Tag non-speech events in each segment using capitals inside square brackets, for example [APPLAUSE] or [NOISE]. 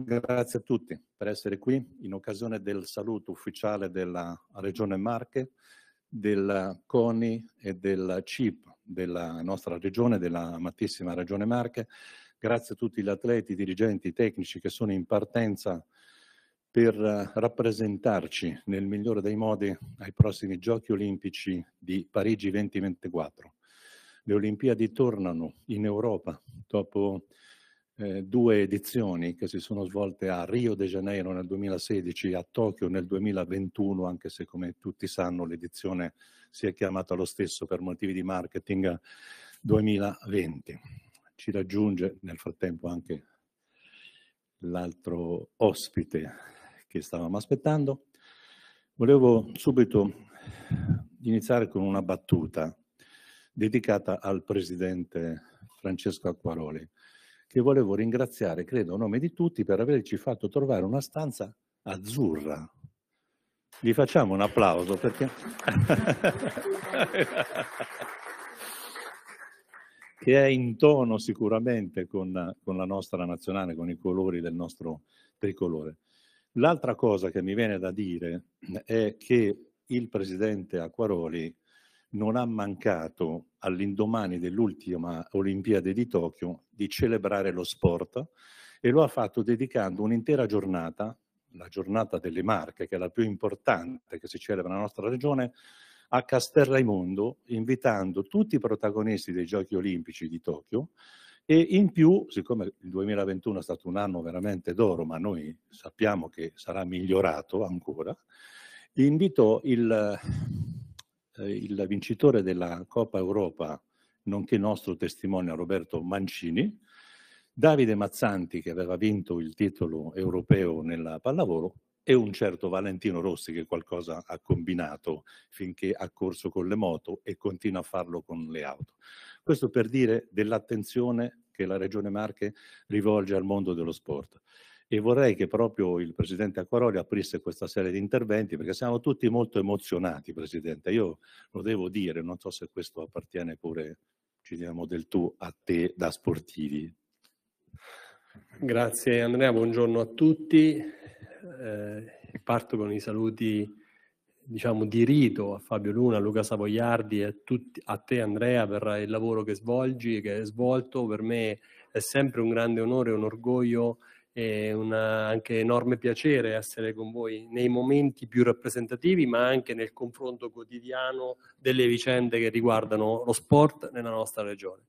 Grazie a tutti per essere qui in occasione del saluto ufficiale della Regione Marche, del CONI e del CIP della nostra regione, della amatissima Regione Marche. Grazie a tutti gli atleti, dirigenti, i tecnici che sono in partenza per rappresentarci nel migliore dei modi ai prossimi Giochi Olimpici di Parigi 2024. Le Olimpiadi tornano in Europa dopo eh, due edizioni che si sono svolte a Rio de Janeiro nel 2016 e a Tokyo nel 2021, anche se come tutti sanno l'edizione si è chiamata lo stesso per motivi di marketing 2020. Ci raggiunge nel frattempo anche l'altro ospite che stavamo aspettando. Volevo subito iniziare con una battuta dedicata al presidente Francesco Acquaroli che volevo ringraziare, credo, a nome di tutti per averci fatto trovare una stanza azzurra. Gli facciamo un applauso perché... [LAUGHS] che è in tono sicuramente con, con la nostra nazionale, con i colori del nostro tricolore. L'altra cosa che mi viene da dire è che il presidente Acquaroli non ha mancato all'indomani dell'ultima Olimpiade di Tokyo di celebrare lo sport e lo ha fatto dedicando un'intera giornata, la giornata delle Marche, che è la più importante che si celebra nella nostra regione, a Castel Raimondo, invitando tutti i protagonisti dei Giochi Olimpici di Tokyo e in più, siccome il 2021 è stato un anno veramente d'oro, ma noi sappiamo che sarà migliorato ancora, invitò il eh, il vincitore della Coppa Europa, nonché nostro testimone Roberto Mancini, Davide Mazzanti che aveva vinto il titolo europeo nella pallavolo e un certo Valentino Rossi che qualcosa ha combinato finché ha corso con le moto e continua a farlo con le auto. Questo per dire dell'attenzione che la Regione Marche rivolge al mondo dello sport e vorrei che proprio il Presidente Acquaroli aprisse questa serie di interventi perché siamo tutti molto emozionati, Presidente. Io lo devo dire, non so se questo appartiene pure, ci diamo del tu a te da sportivi. Grazie Andrea, buongiorno a tutti. Eh, parto con i saluti diciamo, di rito a Fabio Luna, a Luca Savoiardi e a, tutti, a te Andrea per il lavoro che svolgi, che hai svolto. Per me è sempre un grande onore e un orgoglio è un anche enorme piacere essere con voi nei momenti più rappresentativi, ma anche nel confronto quotidiano delle vicende che riguardano lo sport nella nostra regione.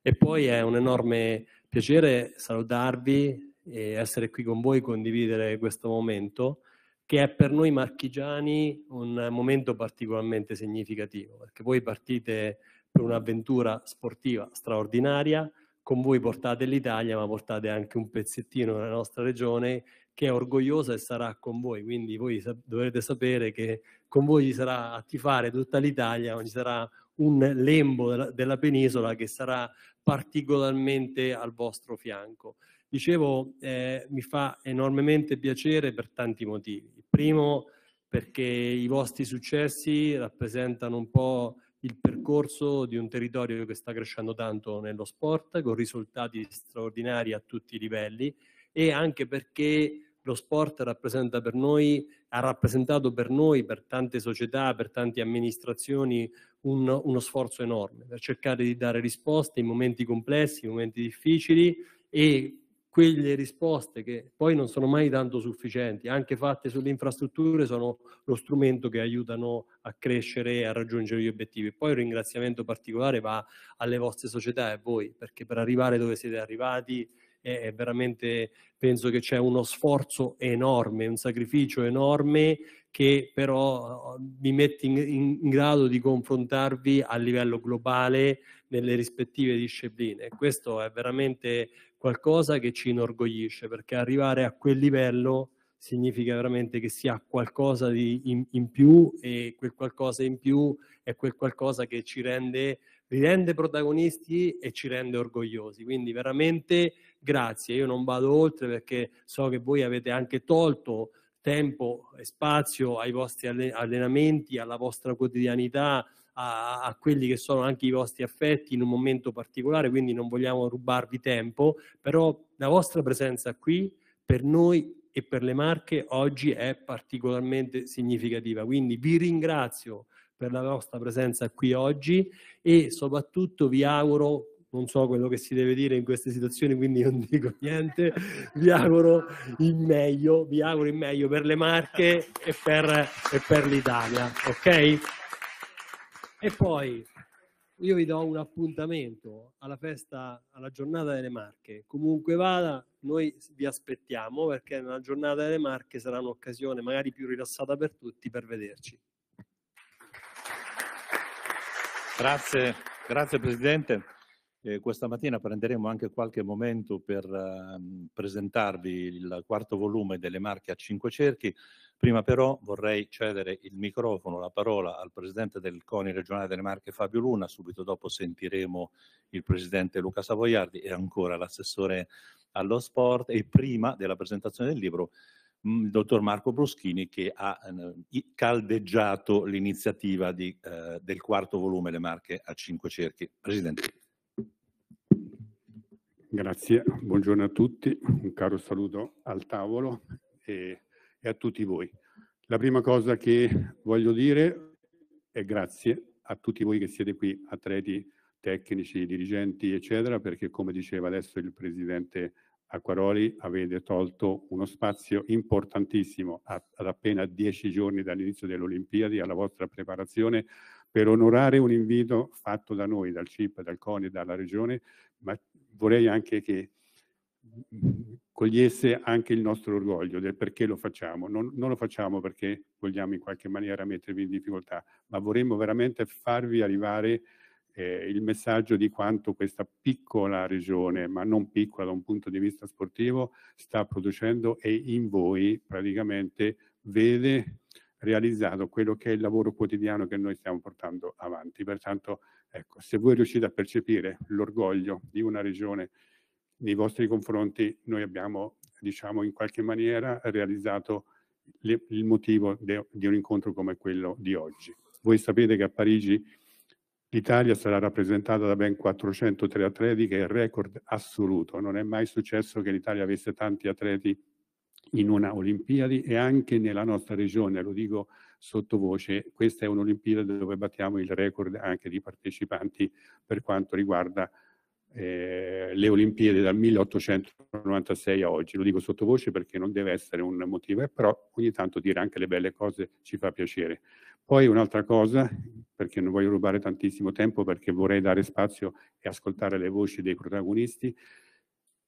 E poi è un enorme piacere salutarvi e essere qui con voi, condividere questo momento che è per noi marchigiani un momento particolarmente significativo, perché voi partite per un'avventura sportiva straordinaria, con voi portate l'Italia, ma portate anche un pezzettino della nostra regione che è orgogliosa e sarà con voi. Quindi voi sap- dovrete sapere che con voi ci sarà a tifare tutta l'Italia, ma ci sarà un lembo della, della penisola che sarà particolarmente al vostro fianco. Dicevo, eh, mi fa enormemente piacere per tanti motivi. primo, perché i vostri successi rappresentano un po' il percorso di un territorio che sta crescendo tanto nello sport, con risultati straordinari a tutti i livelli e anche perché lo sport rappresenta per noi, ha rappresentato per noi, per tante società, per tante amministrazioni, un, uno sforzo enorme per cercare di dare risposte in momenti complessi, in momenti difficili e quelle risposte che poi non sono mai tanto sufficienti, anche fatte sulle infrastrutture, sono lo strumento che aiutano a crescere e a raggiungere gli obiettivi. Poi un ringraziamento particolare va alle vostre società e a voi, perché per arrivare dove siete arrivati è veramente, penso che c'è uno sforzo enorme, un sacrificio enorme che però vi oh, mette in, in, grado di confrontarvi a livello globale nelle rispettive discipline. Questo è veramente qualcosa che ci inorgoglisce perché arrivare a quel livello significa veramente che si ha qualcosa in, in più e quel qualcosa in più è quel qualcosa che ci rende li rende protagonisti e ci rende orgogliosi. Quindi veramente grazie, io non vado oltre perché so che voi avete anche tolto tempo e spazio ai vostri allenamenti, alla vostra quotidianità, a, a, quelli che sono anche i vostri affetti in un momento particolare, quindi non vogliamo rubarvi tempo, però la vostra presenza qui per noi e per le marche oggi è particolarmente significativa. Quindi vi ringrazio per la vostra presenza qui oggi e soprattutto vi auguro non so quello che si deve dire in queste situazioni, quindi non dico niente. Vi auguro il meglio, vi auguro il meglio per le Marche e per, e per l'Italia, ok? E poi io vi do un appuntamento alla festa, alla giornata delle Marche. Comunque vada, noi vi aspettiamo perché nella giornata delle Marche sarà un'occasione magari più rilassata per tutti per vederci. Grazie, grazie Presidente. Eh, questa mattina prenderemo anche qualche momento per eh, presentarvi il quarto volume delle Marche a cinque cerchi. Prima però vorrei cedere il microfono, la parola al Presidente del CONI regionale delle Marche Fabio Luna, subito dopo sentiremo il Presidente Luca Savoiardi e ancora l'assessore allo sport e prima della presentazione del libro Mm, il dottor Marco Bruschini che ha ehm, caldeggiato l'iniziativa di, eh, del quarto volume Le Marche a cinque cerchi. Presidente. Grazie, buongiorno a tutti, un caro saluto al tavolo e, e a tutti voi. La prima cosa che voglio dire è grazie a tutti voi che siete qui, atleti, tecnici, dirigenti, eccetera, perché come diceva adesso il Presidente Acquaroli avete tolto uno spazio importantissimo ad appena dieci giorni dall'inizio delle Olimpiadi alla vostra preparazione per onorare un invito fatto da noi, dal CIP, dal CONI, dalla Regione, ma vorrei anche che mm, cogliesse anche il nostro orgoglio del perché lo facciamo. Non, non, lo facciamo perché vogliamo in qualche maniera mettervi in difficoltà, ma vorremmo veramente farvi arrivare a eh, il messaggio di quanto questa piccola regione, ma non piccola da un punto di vista sportivo, sta producendo e in voi praticamente vede realizzato quello che è il lavoro quotidiano che noi stiamo portando avanti. Pertanto, ecco, se voi riuscite a percepire l'orgoglio di una regione nei vostri confronti, noi abbiamo, diciamo, in qualche maniera realizzato le, il motivo de, di un incontro come quello di oggi. Voi sapete che a Parigi L'Italia sarà rappresentata da ben 403 atleti, che è il record assoluto. Non è mai successo che l'Italia avesse tanti atleti in una Olimpiadi e anche nella nostra regione, lo dico sottovoce, questa è un'Olimpiade dove battiamo il record anche di partecipanti per quanto riguarda eh, le Olimpiadi dal 1896 a oggi. Lo dico sottovoce perché non deve essere un motivo, eh, però ogni tanto dire anche le belle cose ci fa piacere. Poi un'altra cosa, perché non voglio rubare tantissimo tempo, perché vorrei dare spazio e ascoltare le voci dei protagonisti,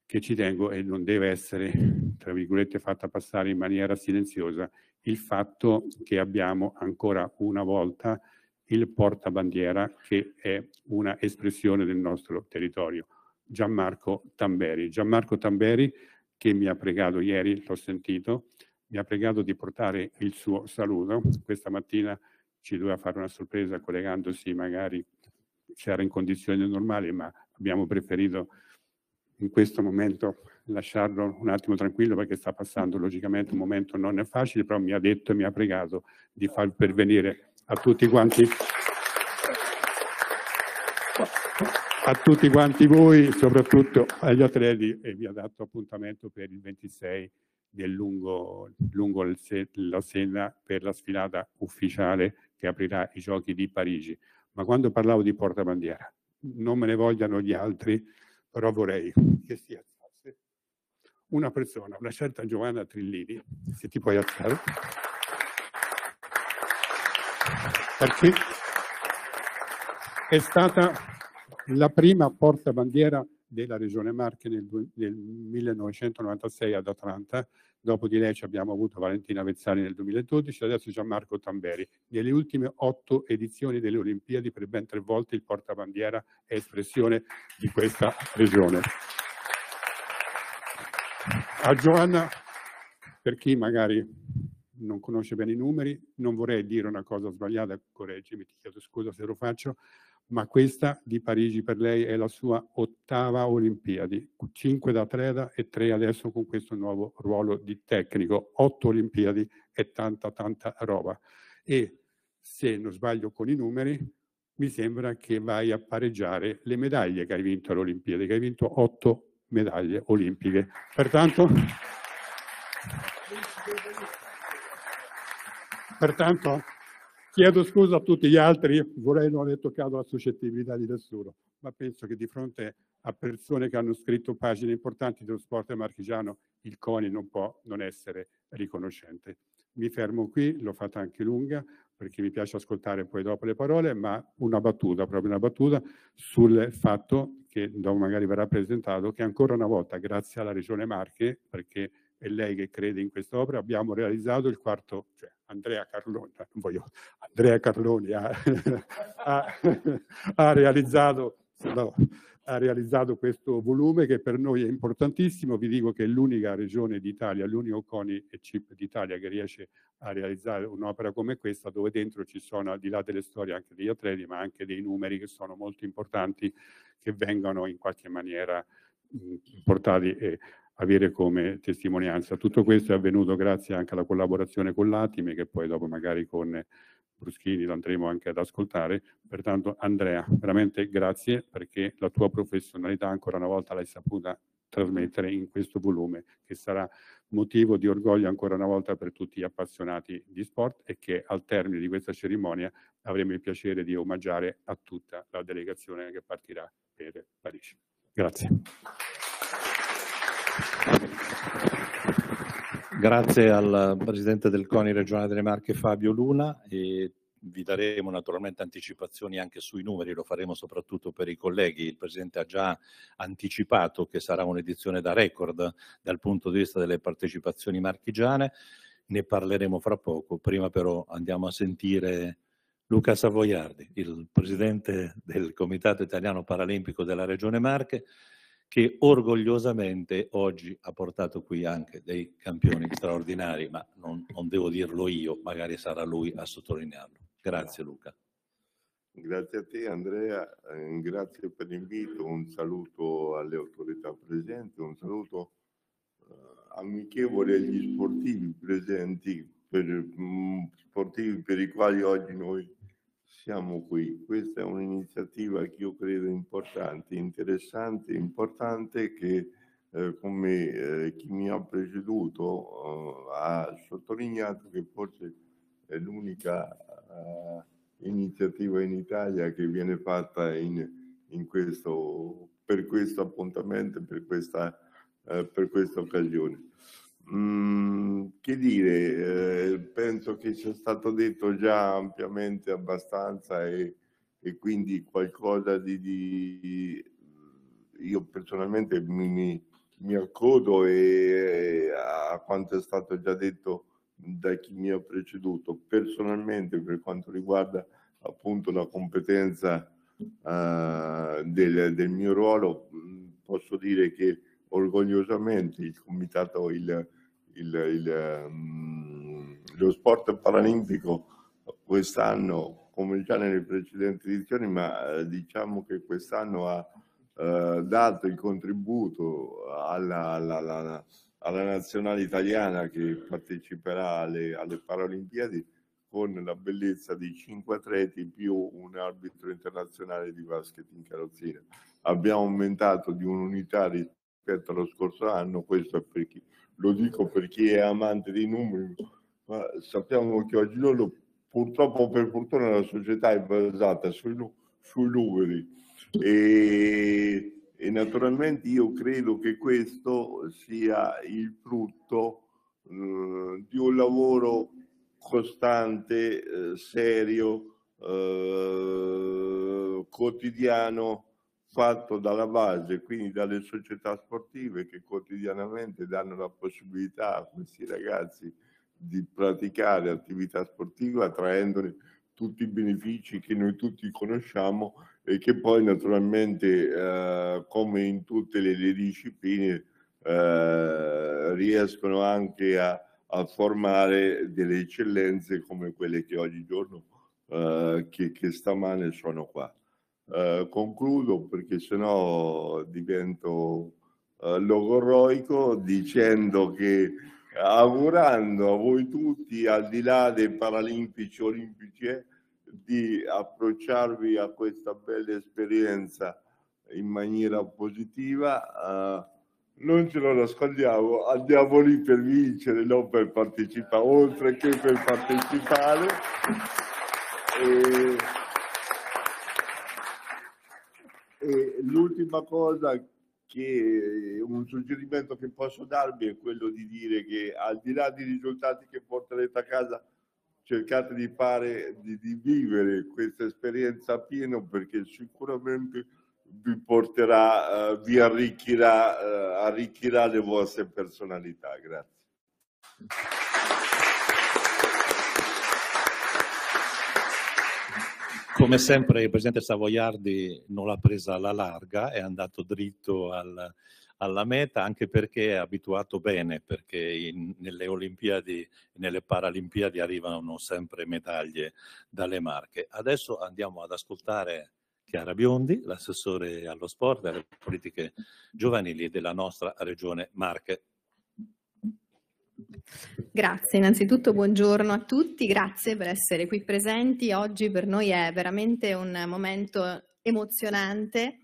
che ci tengo e non deve essere, tra virgolette, fatta passare in maniera silenziosa, il fatto che abbiamo ancora una volta il portabandiera che è una espressione del nostro territorio, Gianmarco Tamberi. Gianmarco Tamberi che mi ha pregato ieri, l'ho sentito, mi ha pregato di portare il suo saluto. Questa mattina ci doveva fare una sorpresa collegandosi, magari c'era in condizioni normali, ma abbiamo preferito in questo momento lasciarlo un attimo tranquillo perché sta passando logicamente un momento non facile, però mi ha detto e mi ha pregato di far pervenire a tutti quanti, a tutti quanti voi, soprattutto agli atleti e vi ha dato appuntamento per il 26 del lungo, lungo la Senna per la sfilata ufficiale che aprirà i giochi di Parigi. Ma quando parlavo di portabandiera, non me ne vogliano gli altri, però vorrei che si alzasse una persona, una certa Giovanna Trillini, se ti puoi alzare perché è stata la prima portabandiera della Regione Marche nel, nel 1996 ad Atlanta, dopo di lei abbiamo avuto Valentina Vezzari nel 2012 e adesso Gianmarco Tamberi. Nelle ultime otto edizioni delle Olimpiadi per ben tre volte il portabandiera è espressione di questa Regione. A Giovanna, per chi magari non conosce bene i numeri, non vorrei dire una cosa sbagliata, correggimi, ti chiedo scusa se lo faccio, ma questa di Parigi per lei è la sua ottava Olimpiadi, 5 da atleta e 3 adesso con questo nuovo ruolo di tecnico, 8 Olimpiadi e tanta tanta roba. E se non sbaglio con i numeri, mi sembra che vai a pareggiare le medaglie che hai vinto alle Olimpiadi, che hai vinto 8 medaglie olimpiche. Pertanto... Pertanto chiedo scusa a tutti gli altri, vorrei non aver toccato la suscettibilità di nessuno, ma penso che di fronte a persone che hanno scritto pagine importanti dello sport marchigiano, il CONI non può non essere riconoscente. Mi fermo qui, l'ho fatta anche lunga, perché mi piace ascoltare poi dopo le parole, ma una battuta, proprio una battuta, sul fatto che dopo magari verrà presentato, che ancora una volta, grazie alla Regione Marche, perché è lei che crede in quest'opera, abbiamo realizzato il quarto, cioè Andrea Carloni, [LAUGHS] voglio, Andrea Carloni ha, [LAUGHS] ha, [LAUGHS] ha, realizzato, no, ha, realizzato, questo volume che per noi è importantissimo, vi dico che è l'unica regione d'Italia, l'unico CONI e CIP d'Italia che riesce a realizzare un'opera come questa dove dentro ci sono al di là delle storie anche degli atleti ma anche dei numeri che sono molto importanti che vengono in qualche maniera mm, portati eh, avere come testimonianza. Tutto questo è avvenuto grazie anche alla collaborazione con l'Atime, che poi dopo magari con Bruschini lo andremo anche ad ascoltare. Pertanto Andrea, veramente grazie perché la tua professionalità ancora una volta l'hai saputa trasmettere in questo volume che sarà motivo di orgoglio ancora una volta per tutti gli appassionati di sport e che al termine di questa cerimonia avremo il piacere di omaggiare a tutta la delegazione che partirà per Parigi. Grazie. Grazie al Presidente del CONI Regionale delle Marche Fabio Luna e vi daremo naturalmente anticipazioni anche sui numeri, lo faremo soprattutto per i colleghi. Il Presidente ha già anticipato che sarà un'edizione da record dal punto di vista delle partecipazioni marchigiane, ne parleremo fra poco. Prima però andiamo a sentire Luca Savoiardi, il Presidente del Comitato Italiano Paralimpico della Regione Marche che orgogliosamente oggi ha portato qui anche dei campioni straordinari, ma non, non devo dirlo io, magari sarà lui a sottolinearlo. Grazie Luca. Grazie a te Andrea, eh, grazie per l'invito, un saluto alle autorità presenti, un saluto eh, amichevole agli sportivi presenti, per, mm, sportivi per i quali oggi noi siamo qui. Questa è un'iniziativa che io credo importante, interessante, importante che eh, come eh, chi mi ha preceduto eh, ha sottolineato che forse è l'unica eh, iniziativa in Italia che viene fatta in, in questo, per questo appuntamento, per questa, eh, per questa occasione. Mm, che dire, eh, penso che sia stato detto già ampiamente abbastanza e, e quindi qualcosa di, di... io personalmente mi, mi, accodo e, eh, a quanto è stato già detto da chi mi ha preceduto. Personalmente per quanto riguarda appunto la competenza eh, del, del mio ruolo, mm, posso dire che orgogliosamente il comitato, il, il, il, um, lo sport paralimpico quest'anno, come già nelle precedenti edizioni, ma eh, diciamo che quest'anno ha eh, dato il contributo alla, alla, alla, alla, nazionale italiana che parteciperà alle, alle Paralimpiadi con la bellezza di cinque atleti più un arbitro internazionale di basket in carrozzina. Abbiamo aumentato di un'unità rispetto allo scorso anno, questo è per chi, lo dico per chi è amante dei numeri, ma sappiamo che oggigiorno purtroppo per fortuna la società è basata sui, sui numeri e, e, naturalmente io credo che questo sia il frutto eh, di un lavoro costante, eh, serio, eh, quotidiano fatto dalla base, quindi dalle società sportive che quotidianamente danno la possibilità a questi ragazzi di praticare attività sportiva traendone tutti i benefici che noi tutti conosciamo e che poi naturalmente eh, come in tutte le, le discipline eh, riescono anche a, a, formare delle eccellenze come quelle che oggigiorno eh, che, che stamane sono qua. Eh, concludo perché sennò divento eh, logoroico dicendo che augurando a voi tutti, al di là dei paralimpici olimpici, eh, di approcciarvi a questa bella esperienza in maniera positiva. Eh, non ce lo nascondiamo, andiamo lì per vincere, non per partecipare, oltre che per partecipare. E l'ultima cosa che un suggerimento che posso darvi è quello di dire che al di là dei risultati che porterete a casa, cercate di fare, di, di vivere questa esperienza a pieno perché sicuramente vi porterà, uh, vi arricchirà, uh, arricchirà le vostre personalità. Grazie. come sempre il presidente Savoiardi non l'ha presa alla larga, è andato dritto al, alla meta anche perché è abituato bene, perché in, nelle Olimpiadi e nelle Paralimpiadi arrivano sempre medaglie dalle marche. Adesso andiamo ad ascoltare Chiara Biondi, l'assessore allo sport e alle politiche giovanili della nostra regione Marche. Grazie, innanzitutto buongiorno a tutti, grazie per essere qui presenti. Oggi per noi è veramente un momento emozionante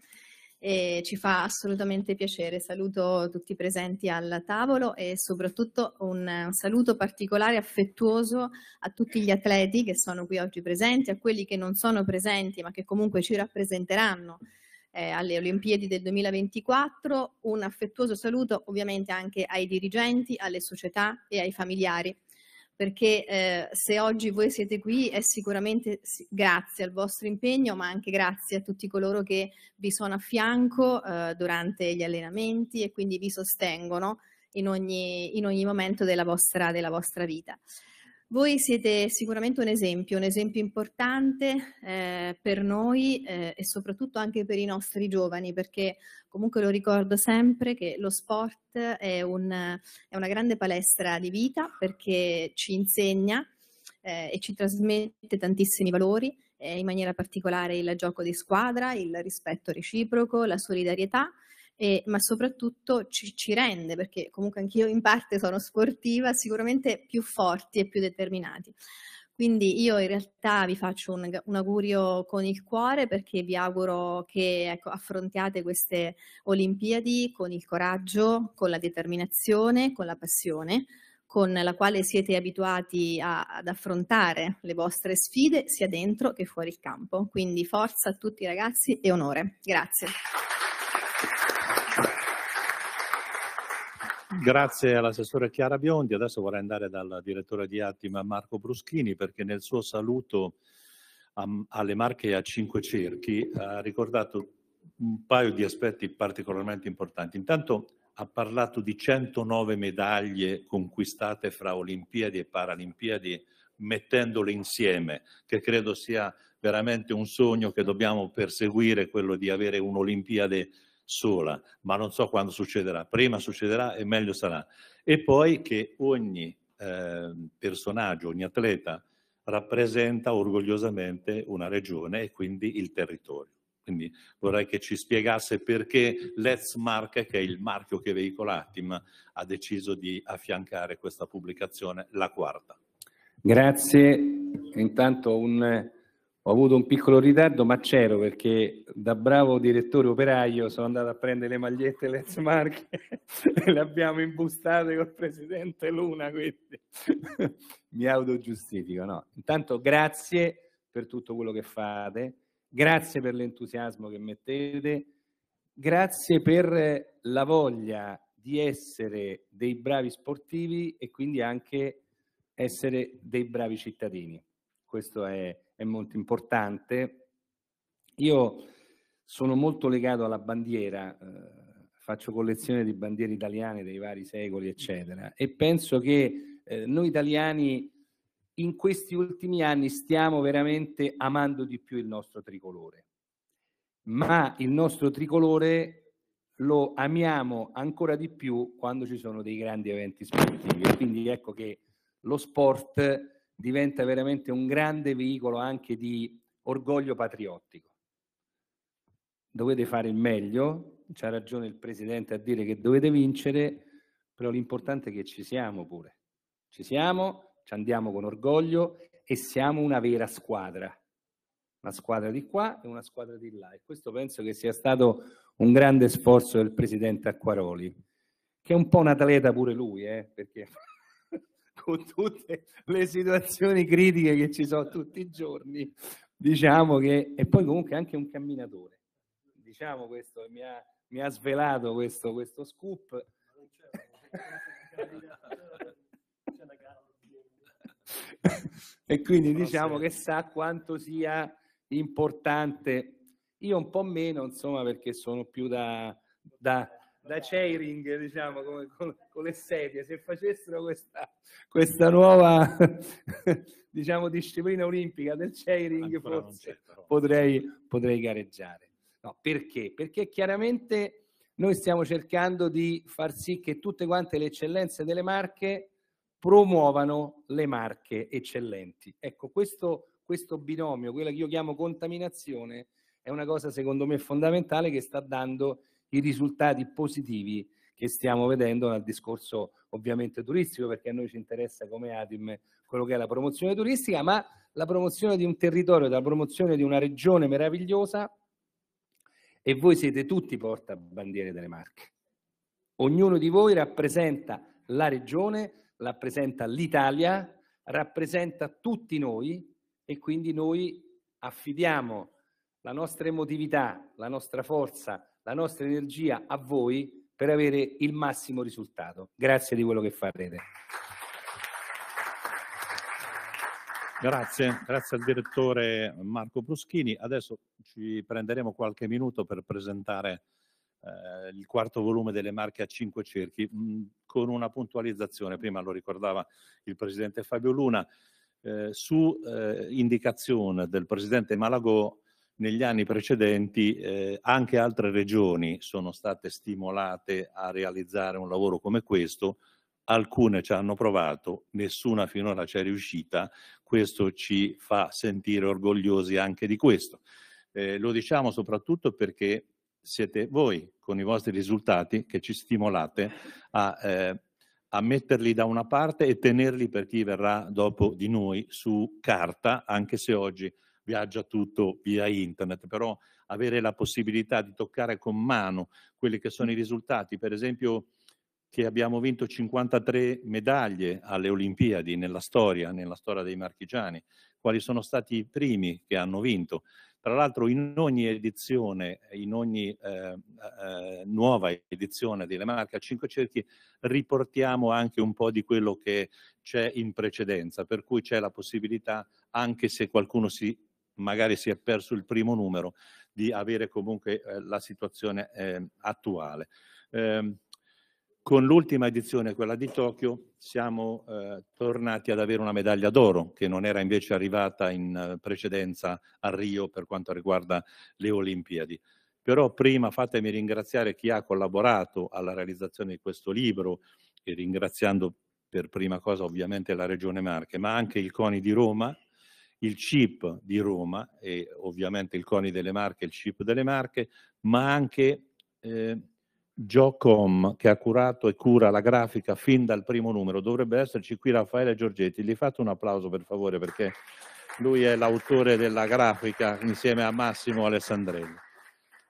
e ci fa assolutamente piacere. Saluto tutti i presenti al tavolo e soprattutto un saluto particolare affettuoso a tutti gli atleti che sono qui oggi presenti, a quelli che non sono presenti ma che comunque ci rappresenteranno eh, alle Olimpiadi del 2024. Un affettuoso saluto ovviamente anche ai dirigenti, alle società e ai familiari perché eh, se oggi voi siete qui è sicuramente grazie al vostro impegno, ma anche grazie a tutti coloro che vi sono a fianco eh, durante gli allenamenti e quindi vi sostengono in ogni, in ogni momento della vostra, della vostra vita. Voi siete sicuramente un esempio, un esempio importante eh, per noi eh, e soprattutto anche per i nostri giovani, perché comunque lo ricordo sempre che lo sport è, un, è una grande palestra di vita perché ci insegna eh, e ci trasmette tantissimi valori, eh, in maniera particolare il gioco di squadra, il rispetto reciproco, la solidarietà eh, ma soprattutto ci, ci, rende, perché comunque anch'io in parte sono sportiva, sicuramente più forti e più determinati. Quindi io in realtà vi faccio un, un augurio con il cuore perché vi auguro che ecco, affrontiate queste Olimpiadi con il coraggio, con la determinazione, con la passione, con la quale siete abituati a, ad affrontare le vostre sfide sia dentro che fuori il campo. Quindi forza a tutti i ragazzi e onore. Grazie. Grazie all'assessore Chiara Biondi. Adesso vorrei andare dal direttore di Attima Marco Bruschini perché nel suo saluto a, alle Marche a Cinque Cerchi ha ricordato un paio di aspetti particolarmente importanti. Intanto ha parlato di 109 medaglie conquistate fra Olimpiadi e Paralimpiadi mettendole insieme, che credo sia veramente un sogno che dobbiamo perseguire, quello di avere un'Olimpiade sola, ma non so quando succederà, prima succederà e meglio sarà. E poi che ogni eh, personaggio, ogni atleta rappresenta orgogliosamente una regione e quindi il territorio. Quindi vorrei che ci spiegasse perché Let's Mark, che è il marchio che veicola Atim, ha deciso di affiancare questa pubblicazione, la quarta. Grazie. Intanto un ho avuto un piccolo ritardo, ma c'ero perché da bravo direttore operaio sono andato a prendere le magliette Let's Marche [LAUGHS] e le abbiamo imbustate col presidente Luna, quindi [LAUGHS] mi autogiustifico. No. Intanto grazie per tutto quello che fate, grazie per l'entusiasmo che mettete, grazie per la voglia di essere dei bravi sportivi e quindi anche essere dei bravi cittadini. Questo è è molto importante. Io sono molto legato alla bandiera, eh, faccio collezione di bandiere italiane dei vari secoli, eccetera, e penso che eh, noi italiani in questi ultimi anni stiamo veramente amando di più il nostro tricolore, ma il nostro tricolore lo amiamo ancora di più quando ci sono dei grandi eventi sportivi. Quindi ecco che lo sport diventa veramente un grande veicolo anche di orgoglio patriottico. Dovete fare il meglio, c'ha ragione il Presidente a dire che dovete vincere, però l'importante è che ci siamo pure. Ci siamo, ci andiamo con orgoglio e siamo una vera squadra. Una squadra di qua e una squadra di là. E questo penso che sia stato un grande sforzo del Presidente Acquaroli, che è un po' un atleta pure lui, eh, perché con tutte le situazioni critiche che ci sono tutti i giorni, diciamo che, e poi comunque anche un camminatore, diciamo questo, mi ha, mi ha svelato questo, questo scoop. e quindi diciamo che sa quanto sia importante, io un po' meno, insomma, perché sono più da, da da chairing, diciamo, come, con, con, le sedie, se facessero questa, questa nuova [LAUGHS] diciamo, disciplina olimpica del chairing, forse potrei, potrei gareggiare. No, perché? Perché chiaramente noi stiamo cercando di far sì che tutte quante le eccellenze delle marche promuovano le marche eccellenti. Ecco, questo, questo binomio, quella che io chiamo contaminazione, è una cosa secondo me fondamentale che sta dando i risultati positivi che stiamo vedendo nel discorso ovviamente turistico, perché a noi ci interessa come Atim quello che è la promozione turistica, ma la promozione di un territorio, la promozione di una regione meravigliosa e voi siete tutti portabandiere delle Marche. Ognuno di voi rappresenta la regione, rappresenta l'Italia, rappresenta tutti noi e quindi noi affidiamo la nostra emotività, la nostra forza, la nostra energia a voi per avere il massimo risultato. Grazie di quello che farete. Grazie, grazie al direttore Marco Bruschini. Adesso ci prenderemo qualche minuto per presentare eh, il quarto volume delle Marche a cinque cerchi mh, mm, con una puntualizzazione. Prima lo ricordava il presidente Fabio Luna. Eh, su eh, indicazione del presidente Malagò negli anni precedenti eh, anche altre regioni sono state stimolate a realizzare un lavoro come questo, alcune ci hanno provato, nessuna finora ci è riuscita, questo ci fa sentire orgogliosi anche di questo. Eh, lo diciamo soprattutto perché siete voi con i vostri risultati che ci stimolate a, eh, a metterli da una parte e tenerli per chi verrà dopo di noi su carta, anche se oggi viaggia tutto via internet, però avere la possibilità di toccare con mano quelli che sono i risultati, per esempio che abbiamo vinto 53 medaglie alle Olimpiadi nella storia, nella storia dei marchigiani, quali sono stati i primi che hanno vinto. Tra l'altro in ogni edizione, in ogni ehm, eh, eh, nuova edizione delle Marche a 5 cerchi riportiamo anche un po' di quello che c'è in precedenza, per cui c'è la possibilità, anche se qualcuno si magari si è perso il primo numero, di avere comunque eh, la situazione eh, attuale. Eh, con l'ultima edizione, quella di Tokyo, siamo eh, tornati ad avere una medaglia d'oro che non era invece arrivata in eh, precedenza a Rio per quanto riguarda le Olimpiadi. Però prima fatemi ringraziare chi ha collaborato alla realizzazione di questo libro e ringraziando per prima cosa ovviamente la Regione Marche, ma anche il CONI di Roma il CIP di Roma e ovviamente il CONI delle Marche, il CIP delle Marche, ma anche eh, Giocom che ha curato e cura la grafica fin dal primo numero. Dovrebbe esserci qui Raffaele Giorgetti, gli fate un applauso per favore perché lui è l'autore della grafica insieme a Massimo Alessandrelli.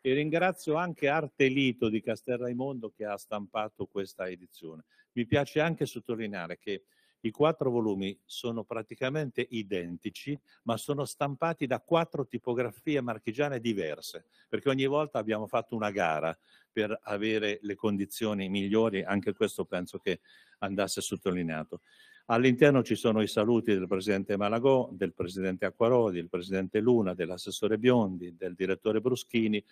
E ringrazio anche Artelito di Castel Raimondo che ha stampato questa edizione. Mi piace anche sottolineare che i quattro volumi sono praticamente identici, ma sono stampati da quattro tipografie marchigiane diverse, perché ogni volta abbiamo fatto una gara per avere le condizioni migliori, anche questo penso che andasse sottolineato. All'interno ci sono i saluti del Presidente Malagò, del Presidente Acquarodi, del Presidente Luna, dell'Assessore Biondi, del Direttore Bruschini,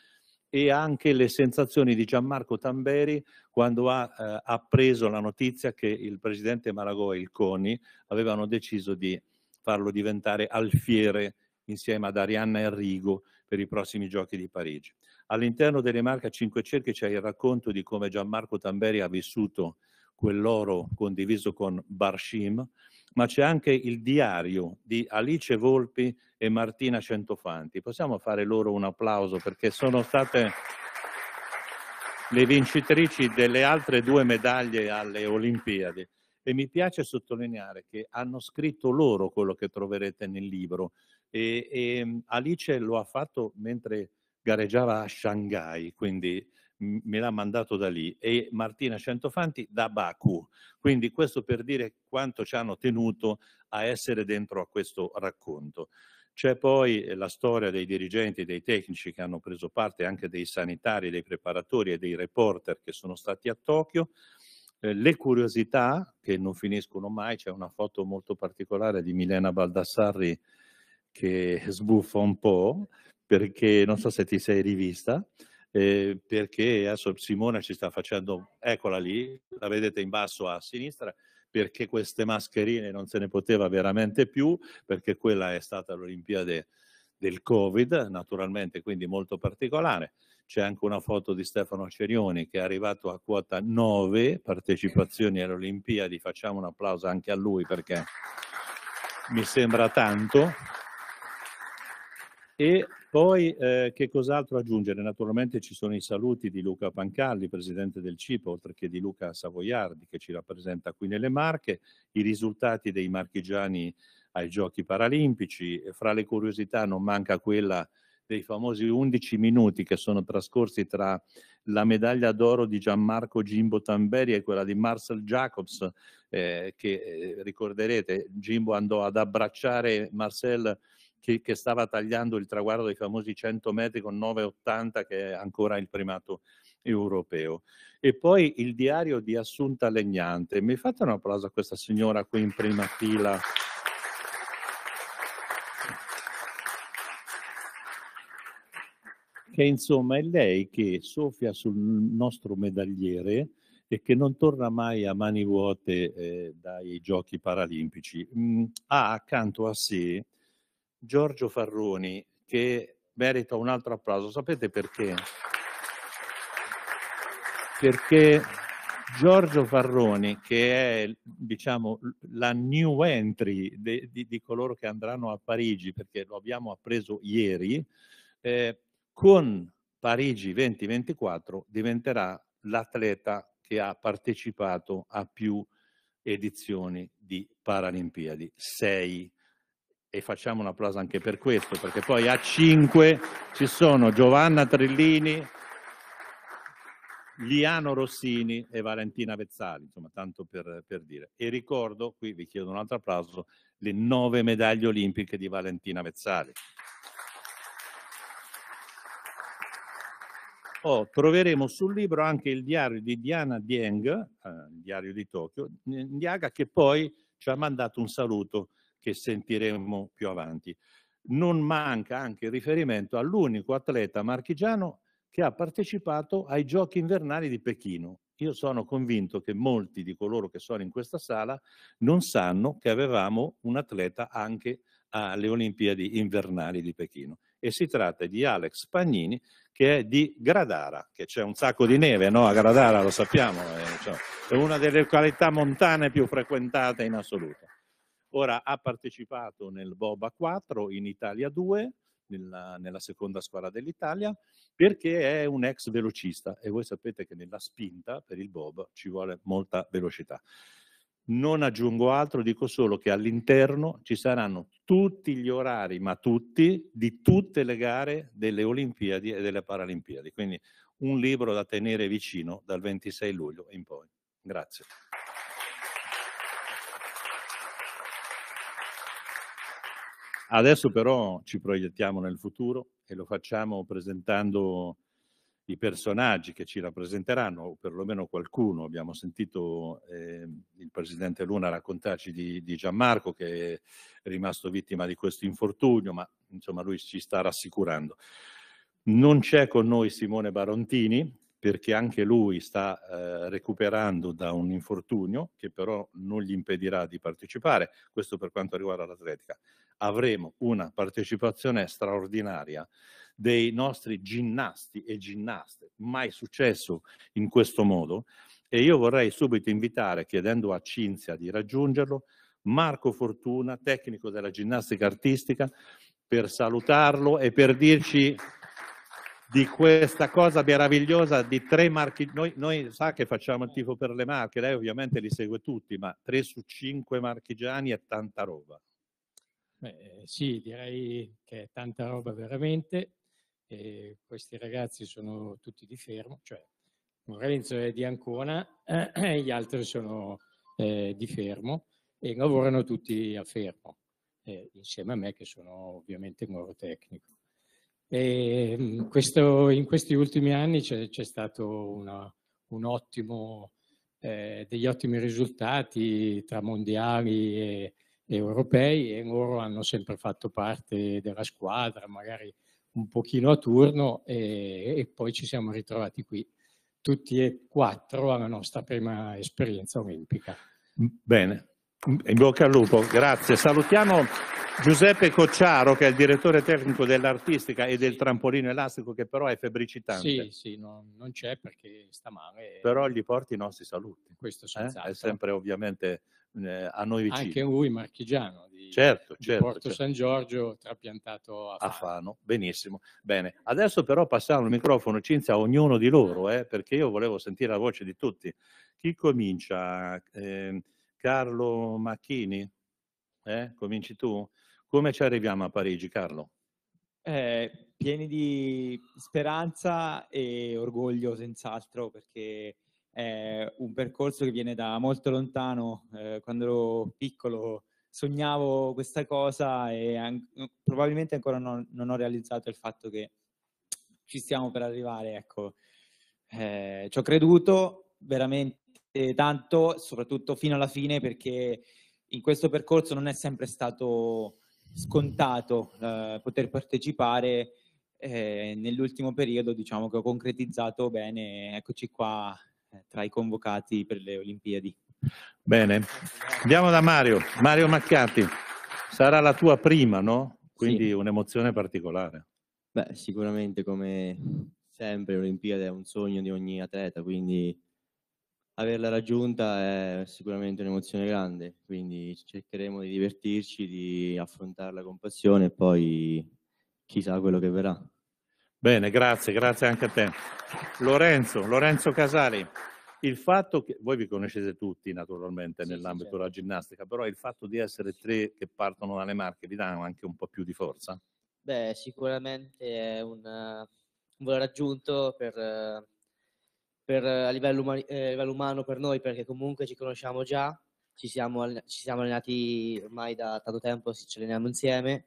e anche le sensazioni di Gianmarco Tamberi quando ha eh, appreso la notizia che il presidente Malagò e il CONI avevano deciso di farlo diventare alfiere insieme ad Arianna Enrigo per i prossimi giochi di Parigi. All'interno delle marche a Cinque Cerchi c'è il racconto di come Gianmarco Tamberi ha vissuto quell'oro condiviso con Barshim, ma c'è anche il diario di Alice Volpi e Martina Centofanti. Possiamo fare loro un applauso perché sono state le vincitrici delle altre due medaglie alle Olimpiadi. E mi piace sottolineare che hanno scritto loro quello che troverete nel libro. E, e ehm, Alice lo ha fatto mentre gareggiava a Shanghai, quindi me l'ha mandato da lì e Martina Centofanti da Baku. Quindi questo per dire quanto ci hanno tenuto a essere dentro a questo racconto. C'è poi eh, la storia dei dirigenti, dei tecnici che hanno preso parte, anche dei sanitari, dei preparatori e dei reporter che sono stati a Tokyo. Eh, le curiosità che non finiscono mai, c'è una foto molto particolare di Milena Baldassarri che sbuffa un po' perché non so se ti sei rivista, eh, perché adesso Simona ci sta facendo, eccola lì, la vedete in basso a sinistra, perché queste mascherine non se ne poteva veramente più, perché quella è stata l'Olimpiade del Covid, naturalmente, quindi molto particolare. C'è anche una foto di Stefano Cerioni che è arrivato a quota 9 partecipazioni alle Olimpiadi. Facciamo un applauso anche a lui perché mi sembra tanto. E poi eh, che cos'altro aggiungere? Naturalmente ci sono i saluti di Luca Pancalli, presidente del CIP, oltre che di Luca Savoiardi che ci rappresenta qui nelle Marche, i risultati dei marchigiani ai Giochi Paralimpici. Fra le curiosità non manca quella dei famosi 11 minuti che sono trascorsi tra la medaglia d'oro di Gianmarco Gimbo Tamberi e quella di Marcel Jacobs, eh, che eh, ricorderete, Gimbo andò ad abbracciare Marcel che, che stava tagliando il traguardo dei famosi 100 metri con 9,80 che è ancora il primato europeo. E poi il diario di Assunta Legnante. Mi fate un applauso a questa signora qui in prima fila. Che insomma è lei che soffia sul nostro medagliere e che non torna mai a mani vuote eh, dai giochi paralimpici. Mm, ha accanto a sé Giorgio Farroni, che merita un altro applauso. Sapete perché? Perché Giorgio Farroni, che è diciamo, la new entry de, di, di, coloro che andranno a Parigi, perché lo abbiamo appreso ieri, eh, con Parigi 2024 diventerà l'atleta che ha partecipato a più edizioni di Paralimpiadi, sei e facciamo un applauso anche per questo, perché poi a 5 ci sono Giovanna Trillini, Liano Rossini e Valentina Vezzali, insomma, tanto per, per, dire. E ricordo, qui vi chiedo un altro applauso, le nove medaglie olimpiche di Valentina Vezzali. Oh, troveremo sul libro anche il diario di Diana Dieng, eh, il diario di Tokyo, Ndiaga che poi ci ha mandato un saluto che sentiremo più avanti. Non manca anche il riferimento all'unico atleta marchigiano che ha partecipato ai giochi invernali di Pechino. Io sono convinto che molti di coloro che sono in questa sala non sanno che avevamo un atleta anche alle Olimpiadi invernali di Pechino. E si tratta di Alex Pagnini, che è di Gradara, che c'è un sacco di neve no? a Gradara, lo sappiamo, è, eh, è una delle località montane più frequentate in assoluto. Ora ha partecipato nel Boba 4 in Italia 2, nella, nella, seconda squadra dell'Italia, perché è un ex velocista e voi sapete che nella spinta per il Bob ci vuole molta velocità. Non aggiungo altro, dico solo che all'interno ci saranno tutti gli orari, ma tutti, di tutte le gare delle Olimpiadi e delle Paralimpiadi. Quindi un libro da tenere vicino dal 26 luglio in poi. Grazie. Adesso però ci proiettiamo nel futuro e lo facciamo presentando i personaggi che ci rappresenteranno, o perlomeno qualcuno. Abbiamo sentito eh, il presidente Luna raccontarci di, di, Gianmarco che è rimasto vittima di questo infortunio, ma insomma lui ci sta rassicurando. Non c'è con noi Simone Barontini perché anche lui sta eh, recuperando da un infortunio che però non gli impedirà di partecipare, questo per quanto riguarda l'atletica avremo una partecipazione straordinaria dei nostri ginnasti e ginnaste, mai successo in questo modo, e io vorrei subito invitare, chiedendo a Cinzia di raggiungerlo, Marco Fortuna, tecnico della ginnastica artistica, per salutarlo e per dirci di questa cosa meravigliosa di tre marchi. Noi, noi, sa che facciamo il tifo per le marche, lei ovviamente li segue tutti, ma tre su cinque marchigiani è tanta roba. Beh, eh, sì, direi che è tanta roba veramente. E questi ragazzi sono tutti di fermo, cioè Lorenzo è di Ancona [CLEARS THROAT] e eh, gli altri sono eh, di fermo e lavorano tutti a fermo, eh, insieme a me che sono ovviamente un oro tecnico. E, ehm, questo, in questi ultimi anni c'è, stato una, un ottimo, eh, degli ottimi risultati tra mondiali e europei e loro hanno sempre fatto parte della squadra, magari un pochino a turno e, e poi ci siamo ritrovati qui tutti e quattro alla nostra prima esperienza olimpica. Mm, bene, mm, in bocca al lupo, grazie. Salutiamo Giuseppe Cocciaro che è il direttore tecnico dell'artistica e del trampolino elastico che però è febbricitante. Sì, sì, no, non c'è perché sta male. Però gli porti i nostri saluti. Questo eh? È sempre ovviamente Mhmm, eh, a noi vicini. Anche lui marchigiano di, certo, di certo, Porto certo. San Giorgio, trapiantato a Fano. a Fano. Benissimo. Bene, adesso però passiamo il microfono, Cinzia, a ognuno di loro, eh, perché io volevo sentire la voce di tutti. Chi comincia? Eh, Carlo Macchini? Eh, cominci tu? Come ci arriviamo a Parigi, Carlo? Eh, pieni di speranza e orgoglio, senz'altro, perché è un percorso che viene da molto lontano. Eh, quando ero piccolo sognavo questa cosa e an- probabilmente ancora non, non, ho realizzato il fatto che ci stiamo per arrivare. Ecco. Eh, ci ho creduto veramente tanto, soprattutto fino alla fine, perché in questo percorso non è sempre stato scontato eh, poter partecipare. Eh, nell'ultimo periodo diciamo che ho concretizzato bene, eccoci qua eh, tra i convocati per le Olimpiadi. Bene, andiamo da Mario. Mario Macchiati, sarà la tua prima, no? Quindi sì. un'emozione particolare. Beh, sicuramente come sempre l'Olimpiade è un sogno di ogni atleta, quindi averla raggiunta è sicuramente un'emozione grande, quindi cercheremo di divertirci, di affrontarla con passione e poi chissà quello che verrà. Bene, grazie, grazie anche a te. Lorenzo, Lorenzo Casali, il fatto che voi vi conoscete tutti naturalmente sì, nell'ambito certo. della ginnastica, però il fatto di essere tre che partono dalle marche vi dà anche un po' più di forza? Beh, sicuramente è un, un valore aggiunto per, per, a, livello umani, eh, a, livello umano per noi, perché comunque ci conosciamo già, ci siamo, ci siamo allenati ormai da tanto tempo, ci alleniamo insieme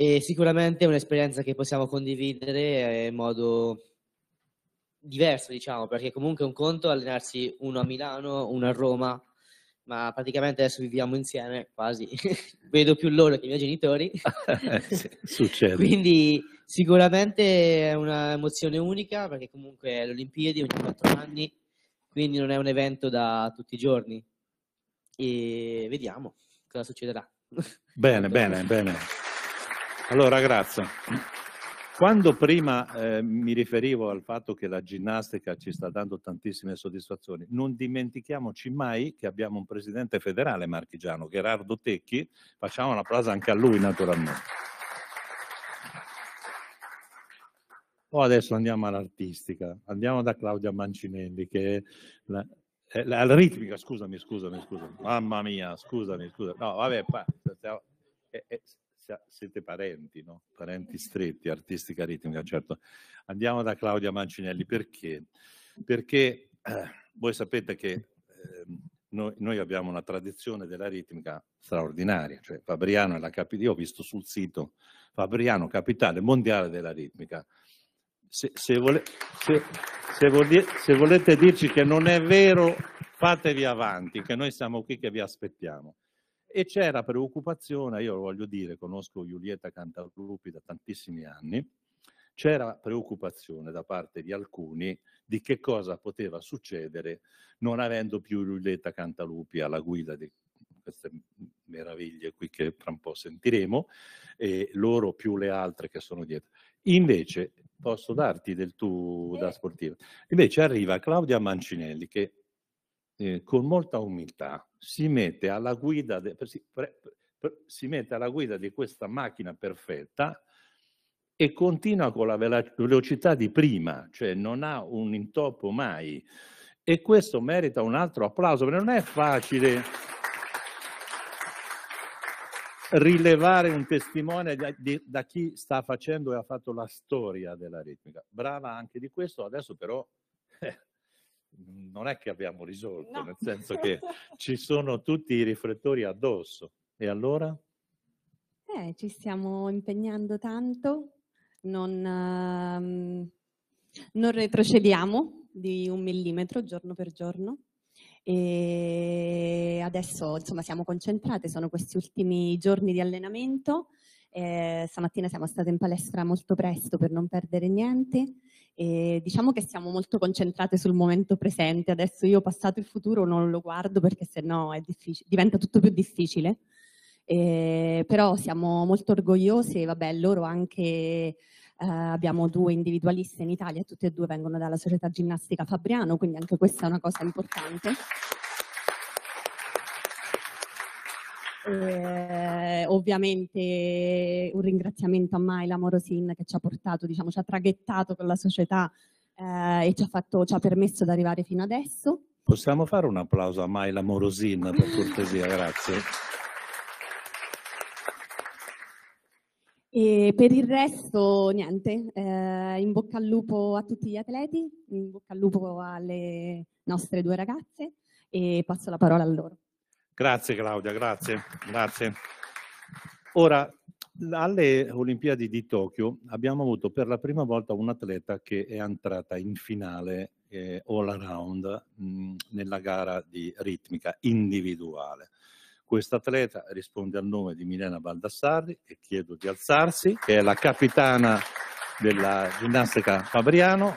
e sicuramente è un'esperienza che possiamo condividere eh, in modo diverso, diciamo, perché comunque è un conto allenarsi uno a Milano, uno a Roma, ma praticamente adesso viviamo insieme quasi. [LAUGHS] Vedo più loro che i miei genitori. [LAUGHS] Eh, [LAUGHS] succede. Quindi sicuramente è un'emozione unica, perché comunque è l'Olimpiadi ogni quattro anni, quindi non è un evento da tutti i giorni. E vediamo cosa succederà. Bene, bene, bene. Allora, grazie. Quando prima eh, mi riferivo al fatto che la ginnastica ci sta dando tantissime soddisfazioni, non dimentichiamoci mai che abbiamo un presidente federale marchigiano, Gerardo Tecchi, facciamo un applauso anche a lui naturalmente. O adesso andiamo all'artistica, andiamo da Claudia Mancinelli che la, eh, la, la ritmica, scusami, scusami, scusami, mamma mia, scusami, scusami, no vabbè, pa, eh, siete parenti, no? Parenti stretti, artistica ritmica, certo. Andiamo da Claudia Mancinelli, perché? Perché eh, voi sapete che eh, noi, noi, abbiamo una tradizione della ritmica straordinaria, cioè Fabriano è la capitale, io ho visto sul sito Fabriano, capitale mondiale della ritmica. Se, se, vole, se, se volete dirci che non è vero, fatevi avanti, che noi siamo qui che vi aspettiamo e c'era preoccupazione, io lo voglio dire, conosco Giulietta Cantalupi da tantissimi anni, c'era preoccupazione da parte di alcuni di che cosa poteva succedere non avendo più Giulietta Cantalupi alla guida di queste meraviglie qui che tra un po' sentiremo, e loro più le altre che sono dietro. Invece, posso darti del tu da sportiva, invece arriva Claudia Mancinelli che eh, con molta umiltà si mette, alla guida de, si, pre, pre, si mette alla guida di questa macchina perfetta e continua con la velocità di prima, cioè non ha un intoppo mai. E questo merita un altro applauso, perché non è facile rilevare un testimone da, di, da, chi sta facendo e ha fatto la storia della ritmica. Brava anche di questo, adesso però eh, non è che abbiamo risolto, no. nel senso che [LAUGHS] ci sono tutti i riflettori addosso. E allora? Eh, ci stiamo impegnando tanto, non, ehm, non retrocediamo di un millimetro giorno per giorno. E adesso insomma siamo concentrate, sono questi ultimi giorni di allenamento. Eh, stamattina siamo state in palestra molto presto per non perdere niente e diciamo che siamo molto concentrate sul momento presente, adesso io passato e futuro non lo guardo perché sennò è diventa tutto più difficile, e, però siamo molto orgogliose, vabbè loro anche eh, abbiamo due individualiste in Italia, tutte e due vengono dalla società ginnastica Fabriano, quindi anche questa è una cosa importante. E, eh, ovviamente un ringraziamento a Maila Morosin che ci ha portato, diciamo, ci ha traghettato con la società eh, e ci ha, fatto, ci ha permesso di arrivare fino adesso. Possiamo fare un applauso a Maila Morosin per cortesia, grazie. E per il resto, niente, eh, in bocca al lupo a tutti gli atleti, in bocca al lupo alle nostre due ragazze e passo la parola a loro. Grazie Claudia, grazie. grazie. Ora, alle Olimpiadi di Tokyo abbiamo avuto per la prima volta un'atleta che è entrata in finale eh, all around mh, mm, nella gara di ritmica individuale. Questa atleta risponde al nome di Milena Baldassarri e chiedo di alzarsi, che è la capitana della ginnastica Fabriano.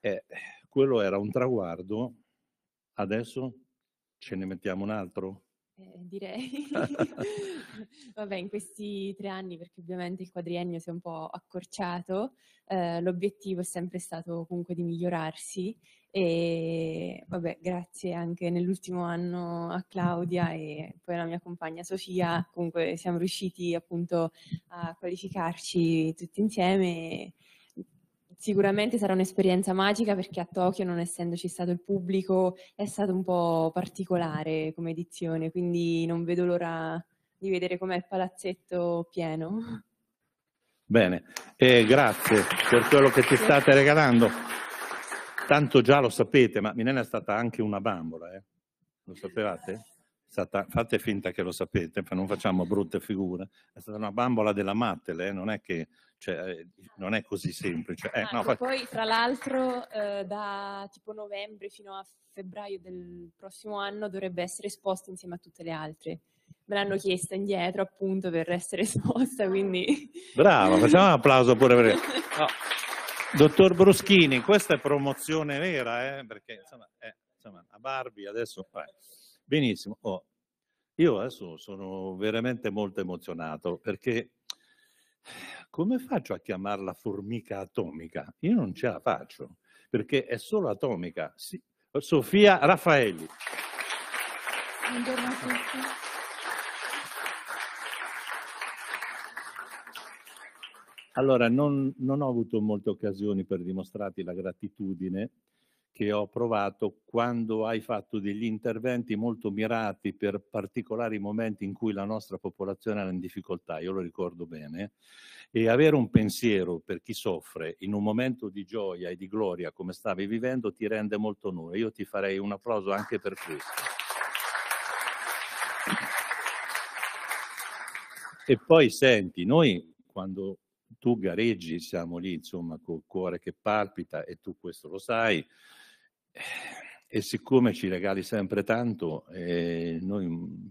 Eh, quello era un traguardo, adesso Ce ne mettiamo un altro? Eh, direi. [LAUGHS] Vabbè, in questi tre anni, perché ovviamente il quadriennio si è un po' accorciato, eh, l'obiettivo è sempre stato comunque di migliorarsi e vabbè, grazie anche nell'ultimo anno a Claudia e poi alla mia compagna Sofia, comunque siamo riusciti appunto a qualificarci tutti insieme Sicuramente sarà un'esperienza magica perché a Tokyo, non essendoci stato il pubblico, è stato un po' particolare come edizione, quindi non vedo l'ora di vedere com'è il palazzetto pieno. Bene, eh, grazie per quello che ci state regalando. Tanto già lo sapete, ma Minella è stata anche una bambola, eh? lo sapevate? stata, fate finta che lo sapete, non facciamo brutte figure, è stata una bambola della Matele, eh, non è che cioè, eh, non è così semplice. Eh, no, ecco, fa... Poi, tra l'altro, eh, da tipo novembre fino a febbraio del prossimo anno dovrebbe essere esposta insieme a tutte le altre. Me l'hanno chiesta indietro appunto per essere esposta, quindi... [LAUGHS] Brava, facciamo un applauso pure per... [LAUGHS] No. Dottor Bruschini, questa è promozione vera, eh? perché insomma, eh, insomma, a Barbie adesso... Eh. Benissimo. Oh, io adesso sono veramente molto emozionato perché come faccio a chiamarla formica atomica? Io non ce la faccio perché è solo atomica. Sì. Sofia Raffaelli. Buongiorno a tutti. Allora, non, non ho avuto molte occasioni per dimostrarti la gratitudine che ho provato quando hai fatto degli interventi molto mirati per particolari momenti in cui la nostra popolazione era in difficoltà, io lo ricordo bene, e avere un pensiero per chi soffre in un momento di gioia e di gloria come stavi vivendo ti rende molto onore. Io ti farei un applauso anche per questo. E poi senti, noi quando tu gareggi siamo lì, insomma, col cuore che palpita e tu questo lo sai, e siccome ci regali sempre tanto, eh, noi mm,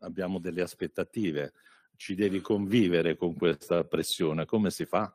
abbiamo delle aspettative, ci devi convivere con questa pressione, come si fa?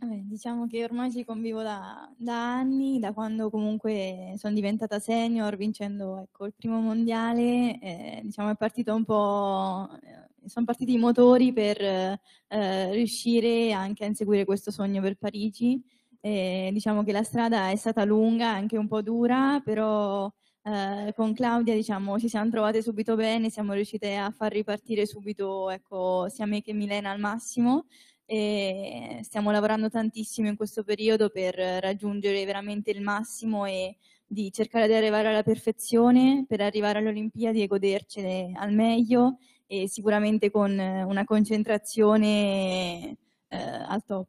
Vabbè, diciamo che ormai ci convivo da, da, anni, da quando comunque sono diventata senior vincendo ecco, il primo mondiale, eh, diciamo è partito un po', eh, sono partiti i motori per eh, riuscire anche a inseguire questo sogno per Parigi e diciamo che la strada è stata lunga, anche un po' dura, però eh, con Claudia diciamo, ci siamo trovate subito bene, siamo riuscite a far ripartire subito ecco, sia me che Milena al massimo e stiamo lavorando tantissimo in questo periodo per raggiungere veramente il massimo e di cercare di arrivare alla perfezione per arrivare alle Olimpiadi e godercene al meglio e sicuramente con una concentrazione eh, al top.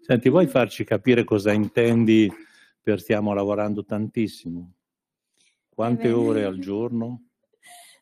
Senti, vuoi farci capire cosa intendi per stiamo lavorando tantissimo? Quante eh ore al [LAUGHS] giorno?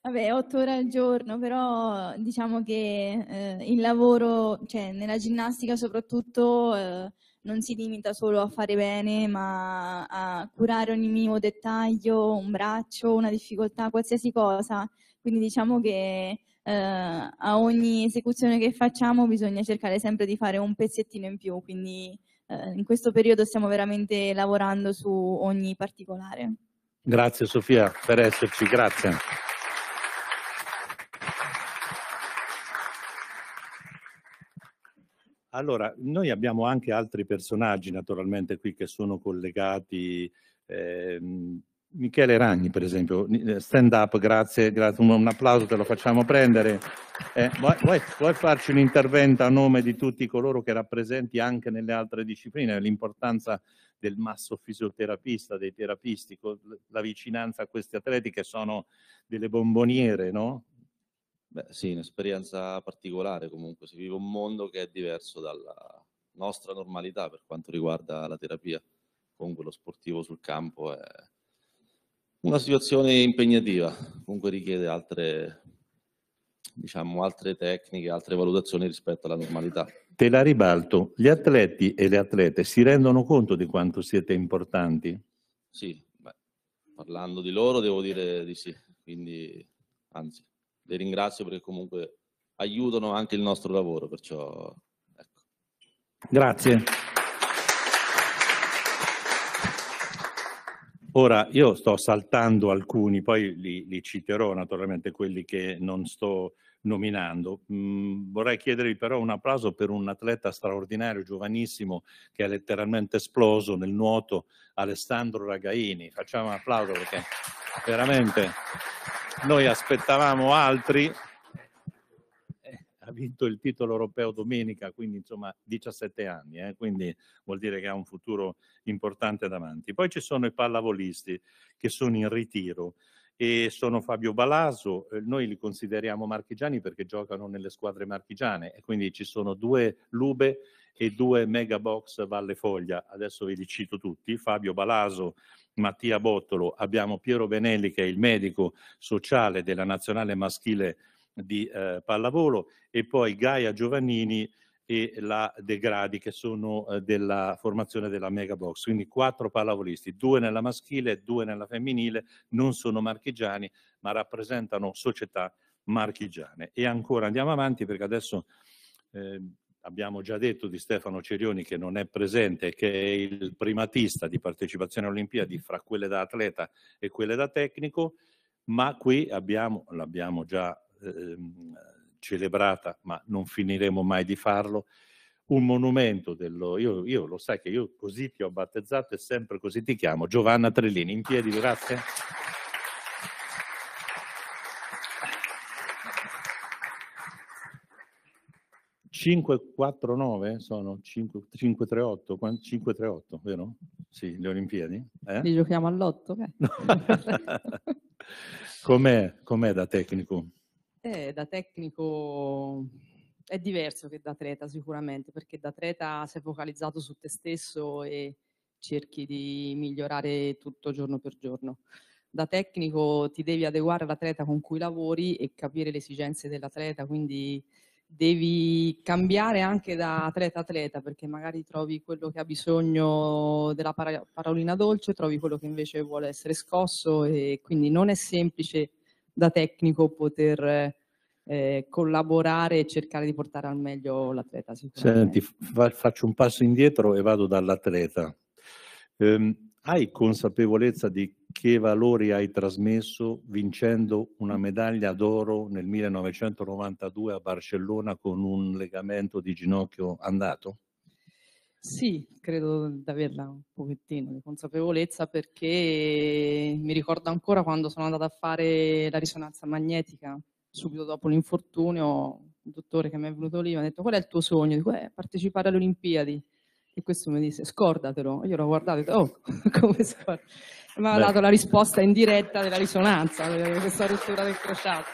Vabbè, otto ore al giorno, però diciamo che eh, il lavoro, cioè nella ginnastica soprattutto, eh, non si limita solo a fare bene, ma a curare ogni minimo dettaglio, un braccio, una difficoltà, qualsiasi cosa. Quindi diciamo che eh, a ogni esecuzione che facciamo bisogna cercare sempre di fare un pezzettino in più, quindi eh, in questo periodo stiamo veramente lavorando su ogni particolare. Grazie Sofia per esserci, grazie. Allora, noi abbiamo anche altri personaggi naturalmente qui che sono collegati ehm, Michele Ragni, per esempio, eh, stand up, grazie, grazie un, un, applauso te lo facciamo prendere. Eh, vuoi, vuoi, farci un intervento a nome di tutti coloro che rappresenti anche nelle altre discipline l'importanza del masso fisioterapista, dei terapisti, la vicinanza a questi atleti che sono delle bomboniere, no? Beh, sì, un'esperienza particolare comunque, si vive un mondo che è diverso dalla nostra normalità per quanto riguarda la terapia. Comunque lo sportivo sul campo è una situazione impegnativa, comunque richiede altre, diciamo, altre tecniche, altre valutazioni rispetto alla normalità. Te la ribalto, gli atleti e le atlete si rendono conto di quanto siete importanti? Sì, beh, parlando di loro devo dire di sì, quindi anzi, le ringrazio perché comunque aiutano anche il nostro lavoro, perciò ecco. Grazie. Ora, io sto saltando alcuni, poi li, li citerò naturalmente quelli che non sto nominando. Mm, vorrei chiedervi però un applauso per un atleta straordinario, giovanissimo, che è letteralmente esploso nel nuoto, Alessandro Ragaini. Facciamo un applauso perché veramente noi aspettavamo altri, ha vinto il titolo europeo domenica, quindi insomma 17 anni, eh, quindi vuol dire che ha un futuro importante davanti. Poi ci sono i pallavolisti che sono in ritiro e sono Fabio Balaso, eh, noi li consideriamo marchigiani perché giocano nelle squadre marchigiane e quindi ci sono due Lube e due Megabox Valle Foglia, adesso ve li cito tutti, Fabio Balaso, Mattia Bottolo, abbiamo Piero Benelli che è il medico sociale della nazionale maschile di eh, pallavolo e poi Gaia Giovannini e la De Gradi che sono eh, della formazione della Mega Box, quindi quattro pallavolisti, due nella maschile due nella femminile, non sono marchigiani ma rappresentano società marchigiane. E ancora andiamo avanti perché adesso eh, abbiamo già detto di Stefano Cerioni che non è presente, che è il primatista di partecipazione alle Olimpiadi fra quelle da atleta e quelle da tecnico, ma qui abbiamo, l'abbiamo già eh, celebrata, ma non finiremo mai di farlo, un monumento dello, io, io, lo sai che io così ti ho battezzato e sempre così ti chiamo, Giovanna Trellini, in piedi, grazie. ...549 sono? 5, 538? 538, vero? Sì, le Olimpiadi. Eh? Li giochiamo all'otto? Eh? [LAUGHS] com'è, com'è da tecnico? Eh, da tecnico è diverso che da atleta sicuramente, perché da atleta sei focalizzato su te stesso e cerchi di migliorare tutto giorno per giorno. Da tecnico ti devi adeguare all'atleta con cui lavori e capire le esigenze dell'atleta, quindi devi cambiare anche da atleta a atleta, perché magari trovi quello che ha bisogno della parolina dolce, trovi quello che invece vuole essere scosso e quindi non è semplice da tecnico poter eh, collaborare e cercare di portare al meglio l'atleta. Senti, fa- faccio un passo indietro e vado dall'atleta. Ehm, hai consapevolezza di che valori hai trasmesso vincendo una medaglia d'oro nel 1992 a Barcellona con un legamento di ginocchio andato? Sì, credo di averla un pochettino di consapevolezza perché mi ricordo ancora quando sono andata a fare la risonanza magnetica subito dopo l'infortunio, il dottore che mi è venuto lì mi ha detto qual è il tuo sogno? Dico, eh, partecipare alle Olimpiadi. E questo mi disse, scordatelo. Io l'ho guardato e ho detto, oh, [LAUGHS] come scordo? Mi ha dato la risposta in diretta della risonanza, questa rottura del crociato.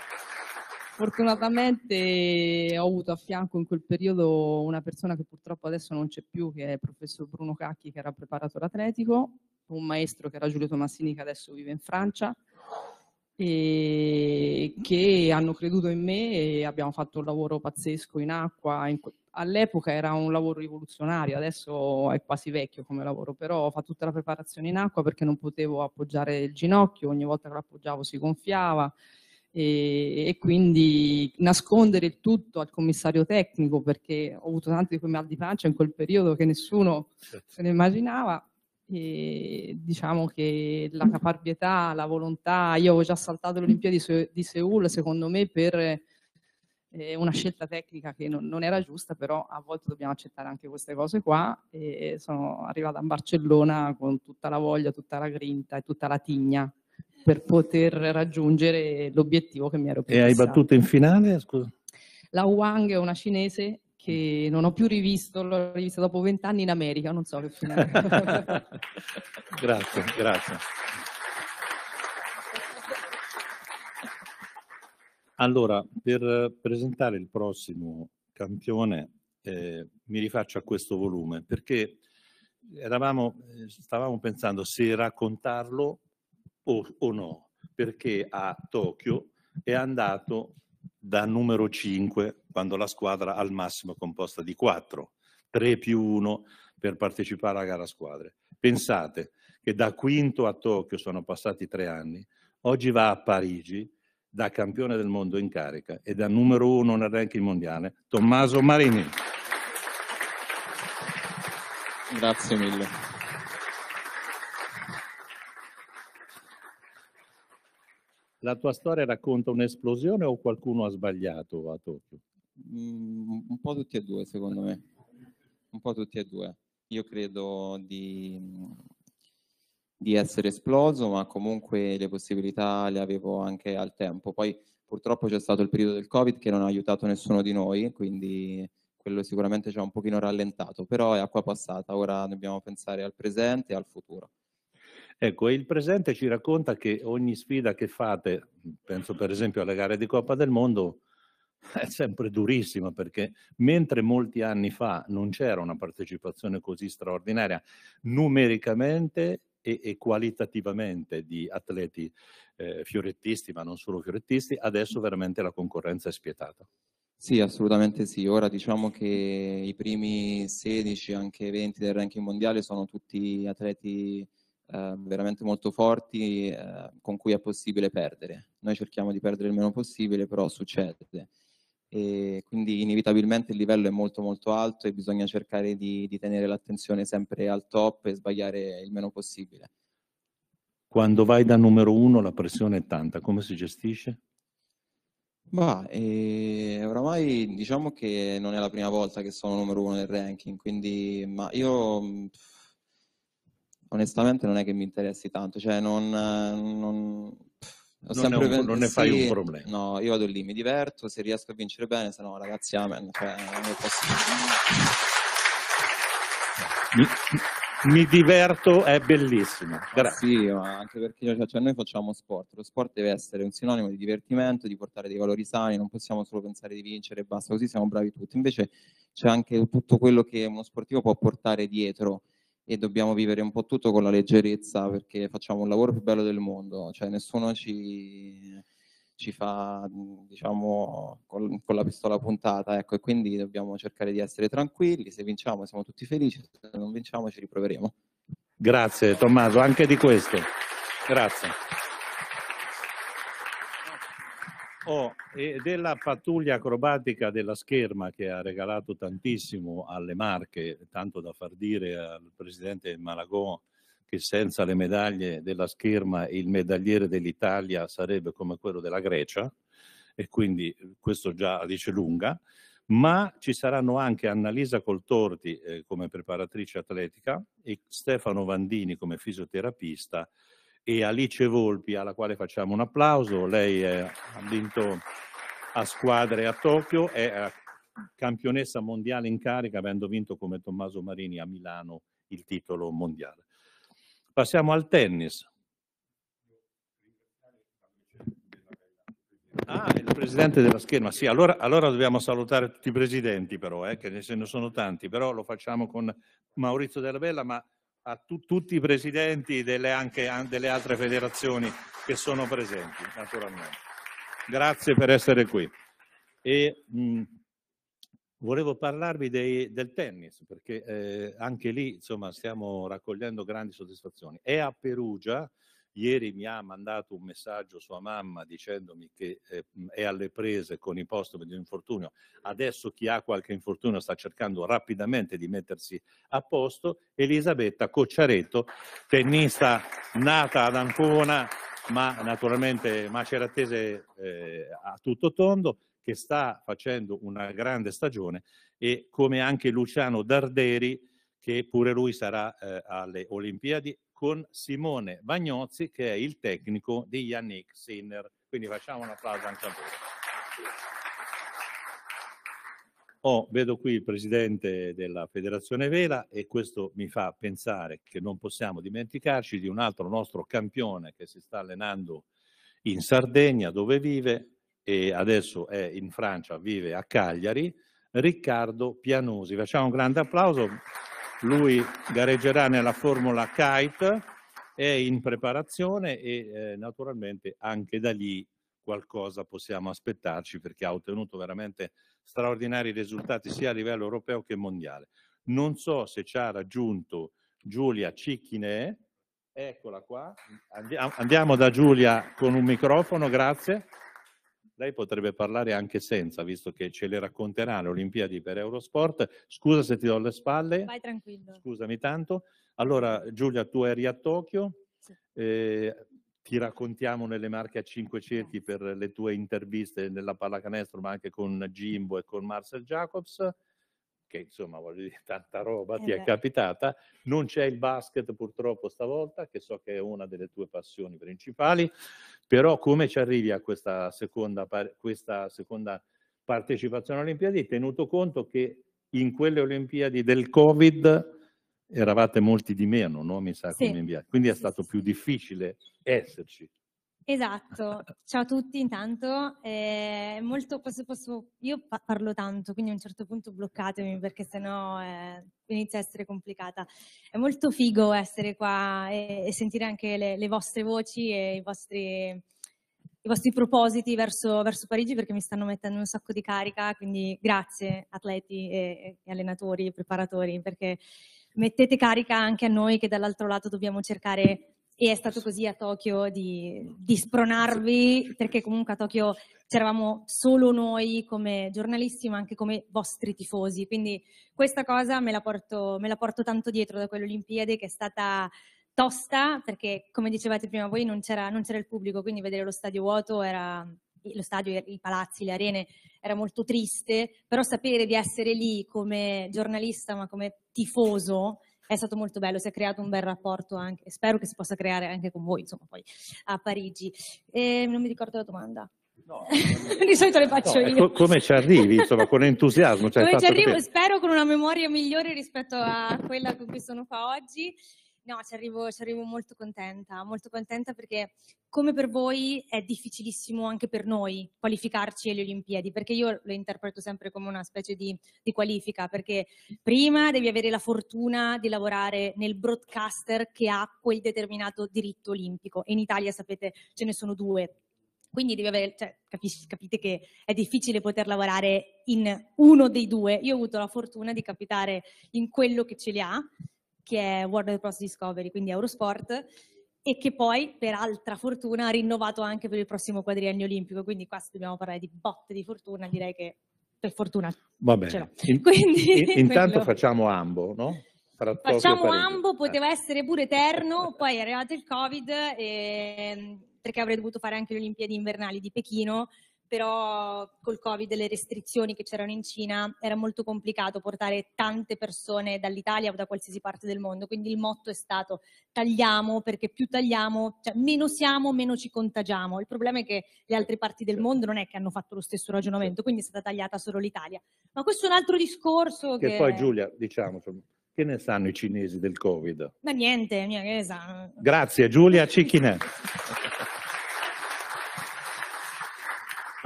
Fortunatamente ho avuto a fianco in quel periodo una persona che purtroppo adesso non c'è più, che è il professor Bruno Cacchi, che era preparatore atletico, un maestro che era Giulio Tomassini, che adesso vive in Francia, e che hanno creduto in me e abbiamo fatto un lavoro pazzesco in acqua. all'epoca era un lavoro rivoluzionario, adesso è quasi vecchio come lavoro, però fa tutta la preparazione in acqua perché non potevo appoggiare il ginocchio, ogni volta che lo appoggiavo si gonfiava e, e, quindi nascondere il tutto al commissario tecnico perché ho avuto tanti di quei mal di pancia in quel periodo che nessuno certo. se ne immaginava. E diciamo che la caparbietà, la volontà, io avevo già saltato le Olimpiadi di Seoul secondo me per eh, una scelta tecnica che non, non, era giusta, però a volte dobbiamo accettare anche queste cose qua e sono arrivata a Barcellona con tutta la voglia, tutta la grinta e tutta la tigna per poter raggiungere l'obiettivo che mi ero preso. E hai battuto in finale? Scusa. La Wang è una cinese che non ho più rivisto, l'ho rivista dopo vent'anni in America, non so che finale. [LAUGHS] grazie, grazie. Allora, per presentare il prossimo campione eh, mi rifaccio a questo volume perché eravamo, eh, stavamo pensando se raccontarlo o, o no? Perché a Tokyo è andato da numero 5 quando la squadra al massimo è composta di 4, 3 più 1 per partecipare alla gara a squadre. Pensate che da quinto a Tokyo sono passati tre anni, oggi va a Parigi da campione del mondo in carica e da numero uno nel ranking mondiale, Tommaso Marini. Grazie mille. La tua storia racconta un'esplosione o qualcuno ha sbagliato a Tokyo? Mm, un po' tutti e due, secondo me. Un po' tutti e due. Io credo di, di essere esploso, ma comunque le possibilità le avevo anche al tempo. Poi purtroppo c'è stato il periodo del Covid che non ha aiutato nessuno di noi, quindi quello sicuramente ci ha un pochino rallentato, però è acqua passata, ora dobbiamo pensare al presente e al futuro. Ecco, il presente ci racconta che ogni sfida che fate, penso per esempio alle gare di Coppa del Mondo, [LAUGHS] è sempre durissima perché mentre molti anni fa non c'era una partecipazione così straordinaria numericamente e, e qualitativamente di atleti eh, fiorettisti, ma non solo fiorettisti, adesso veramente la concorrenza è spietata. Sì, assolutamente sì. Ora diciamo che i primi 16, anche 20 del ranking mondiale sono tutti atleti Ehm, veramente molto forti eh, con cui è possibile perdere. Noi cerchiamo di perdere il meno possibile, però succede. E quindi inevitabilmente il livello è molto molto alto e bisogna cercare di, di tenere l'attenzione sempre al top e sbagliare il meno possibile. Quando vai da numero uno la pressione è tanta, come si gestisce? Bah, eh, oramai diciamo che non è la prima volta che sono numero uno nel ranking, quindi ma io pff, onestamente non è che mi interessi tanto, cioè non... non... Non, un, pen- non, ne fai sì, un problema. No, io vado lì, mi diverto, se riesco a vincere bene, se no ragazzi, amen. Cioè, mi, mi, diverto, è bellissimo. Grazie. sì, ma anche perché cioè, cioè, noi facciamo sport, lo sport deve essere un sinonimo di divertimento, di portare dei valori sani, non possiamo solo pensare di vincere e basta, così siamo bravi tutti. Invece c'è anche tutto quello che uno sportivo può portare dietro e dobbiamo vivere un po' tutto con la leggerezza perché facciamo il lavoro più bello del mondo, cioè nessuno ci, ci fa diciamo con, con la pistola puntata, ecco, e quindi dobbiamo cercare di essere tranquilli, se vinciamo siamo tutti felici, se non vinciamo ci riproveremo. Grazie Tommaso, anche di questo. Grazie. Oh, e della pattuglia acrobatica della scherma che ha regalato tantissimo alle marche, tanto da far dire al presidente Malagò che senza le medaglie della scherma il medagliere dell'Italia sarebbe come quello della Grecia, e quindi eh, questo già dice lunga, ma ci saranno anche Annalisa Coltorti eh, come preparatrice atletica e Stefano Vandini come fisioterapista e Alice Volpi, alla quale facciamo un applauso. Lei ha vinto a squadre a Tokyo, è eh, campionessa mondiale in carica, avendo vinto come Tommaso Marini a Milano il titolo mondiale. Passiamo al tennis. Ah, il presidente della scherma. Sì, allora, allora dobbiamo salutare tutti i presidenti, però, eh, che ce ne sono tanti, però lo facciamo con Maurizio Della Bella, ma a tu, tutti i presidenti delle, anche, delle altre federazioni che sono presenti, naturalmente. Grazie per essere qui. E, mh, volevo parlarvi dei, del tennis, perché eh, anche lì insomma, stiamo raccogliendo grandi soddisfazioni. È a Perugia, Ieri mi ha mandato un messaggio sua mamma dicendomi che eh, è alle prese con i postumi di un infortunio. Adesso chi ha qualche infortunio sta cercando rapidamente di mettersi a posto. Elisabetta Cocciaretto, tennista nata ad Ancona, ma naturalmente maceratese eh, a tutto tondo, che sta facendo una grande stagione e come anche Luciano Darderi che pure lui sarà eh, alle Olimpiadi con Simone Bagnozzi che è il tecnico di Yannick Sinner. Quindi facciamo un applauso anche a voi. Oh, vedo qui il presidente della Federazione Vela e questo mi fa pensare che non possiamo dimenticarci di un altro nostro campione che si sta allenando in Sardegna dove vive e adesso è in Francia, vive a Cagliari, Riccardo Pianosi. Facciamo un grande applauso. Lui gareggerà nella Formula Kite, è in preparazione e eh, naturalmente anche da lì qualcosa possiamo aspettarci perché ha ottenuto veramente straordinari risultati sia a livello europeo che mondiale. Non so se ci ha raggiunto Giulia Cicchine, eccola qua, andiamo da Giulia con un microfono, grazie. Lei potrebbe parlare anche senza, visto che ce le racconterà le Olimpiadi per Eurosport. Scusa se ti do le spalle. Vai tranquillo. Scusami tanto. Allora, Giulia, tu eri a Tokyo. Sì. Eh, ti raccontiamo nelle marche a cinque cerchi per le tue interviste nella pallacanestro, ma anche con Jimbo e con Marcel Jacobs che insomma voglio dire [LAUGHS] tanta roba eh ti beh. è capitata, non c'è il basket purtroppo stavolta, che so che è una delle tue passioni principali, però come ci arrivi a questa seconda, questa seconda partecipazione alle Olimpiadi, tenuto conto che in quelle Olimpiadi del Covid eravate molti di meno, no? mi sa, sì. come inviati, quindi è stato più difficile esserci. Esatto, ciao a tutti intanto, eh, molto, posso, posso, io parlo tanto, quindi a un certo punto bloccatemi perché sennò eh, inizia a essere complicata. È molto figo essere qua e, e sentire anche le, le, vostre voci e i vostri, i vostri propositi verso, verso, Parigi perché mi stanno mettendo un sacco di carica, quindi grazie atleti e, e allenatori e preparatori perché mettete carica anche a noi che dall'altro lato dobbiamo cercare e è stato così a Tokyo di, di spronarvi, perché comunque a Tokyo c'eravamo solo noi come giornalisti, ma anche come vostri tifosi. Quindi questa cosa me la porto, me la porto tanto dietro da quelle Olimpiadi che è stata tosta, perché come dicevate prima voi non c'era, non c'era il pubblico, quindi vedere lo stadio vuoto era, lo stadio, i palazzi, le arene, era molto triste, però sapere di essere lì come giornalista, ma come tifoso, è stato molto bello, si è creato un bel rapporto anche, spero che si possa creare anche con voi, insomma, poi a Parigi. E ehm, non mi ricordo la domanda. No, [LAUGHS] di solito le faccio no, io. come ci arrivi, insomma, con entusiasmo. Cioè come ci arrivo, che... spero con una memoria migliore rispetto a quella con cui sono qua oggi. No, ci arrivo, ci arrivo molto contenta, molto contenta perché come per voi è difficilissimo anche per noi qualificarci alle Olimpiadi, perché io lo interpreto sempre come una specie di, di, qualifica, perché prima devi avere la fortuna di lavorare nel broadcaster che ha quel determinato diritto olimpico e in Italia sapete ce ne sono due. Quindi devi avere, cioè, capisci, capite che è difficile poter lavorare in uno dei due. Io ho avuto la fortuna di capitare in quello che ce li ha che è Warner Bros. Discovery, quindi Eurosport, e che poi, per altra fortuna, ha rinnovato anche per il prossimo quadriennio olimpico. Quindi qua se dobbiamo parlare di botte di fortuna, direi che per fortuna Va bene. In, [LAUGHS] quindi, in, intanto quello. facciamo ambo, no? Facciamo ambo, poteva eh. essere pure eterno, poi è arrivato il Covid, e, ehm, perché avrei dovuto fare anche le Olimpiadi invernali di Pechino però col Covid e le restrizioni che c'erano in Cina era molto complicato portare tante persone dall'Italia o da qualsiasi parte del mondo, quindi il motto è stato tagliamo perché più tagliamo, cioè meno siamo, meno ci contagiamo. Il problema è che le altre parti del mondo non è che hanno fatto lo stesso ragionamento, quindi è stata tagliata solo l'Italia. Ma questo è un altro discorso che... che... poi Giulia, diciamo, che ne sanno i cinesi del Covid? Ma niente, mia chiesa. Grazie Giulia Cicchinè. [LAUGHS]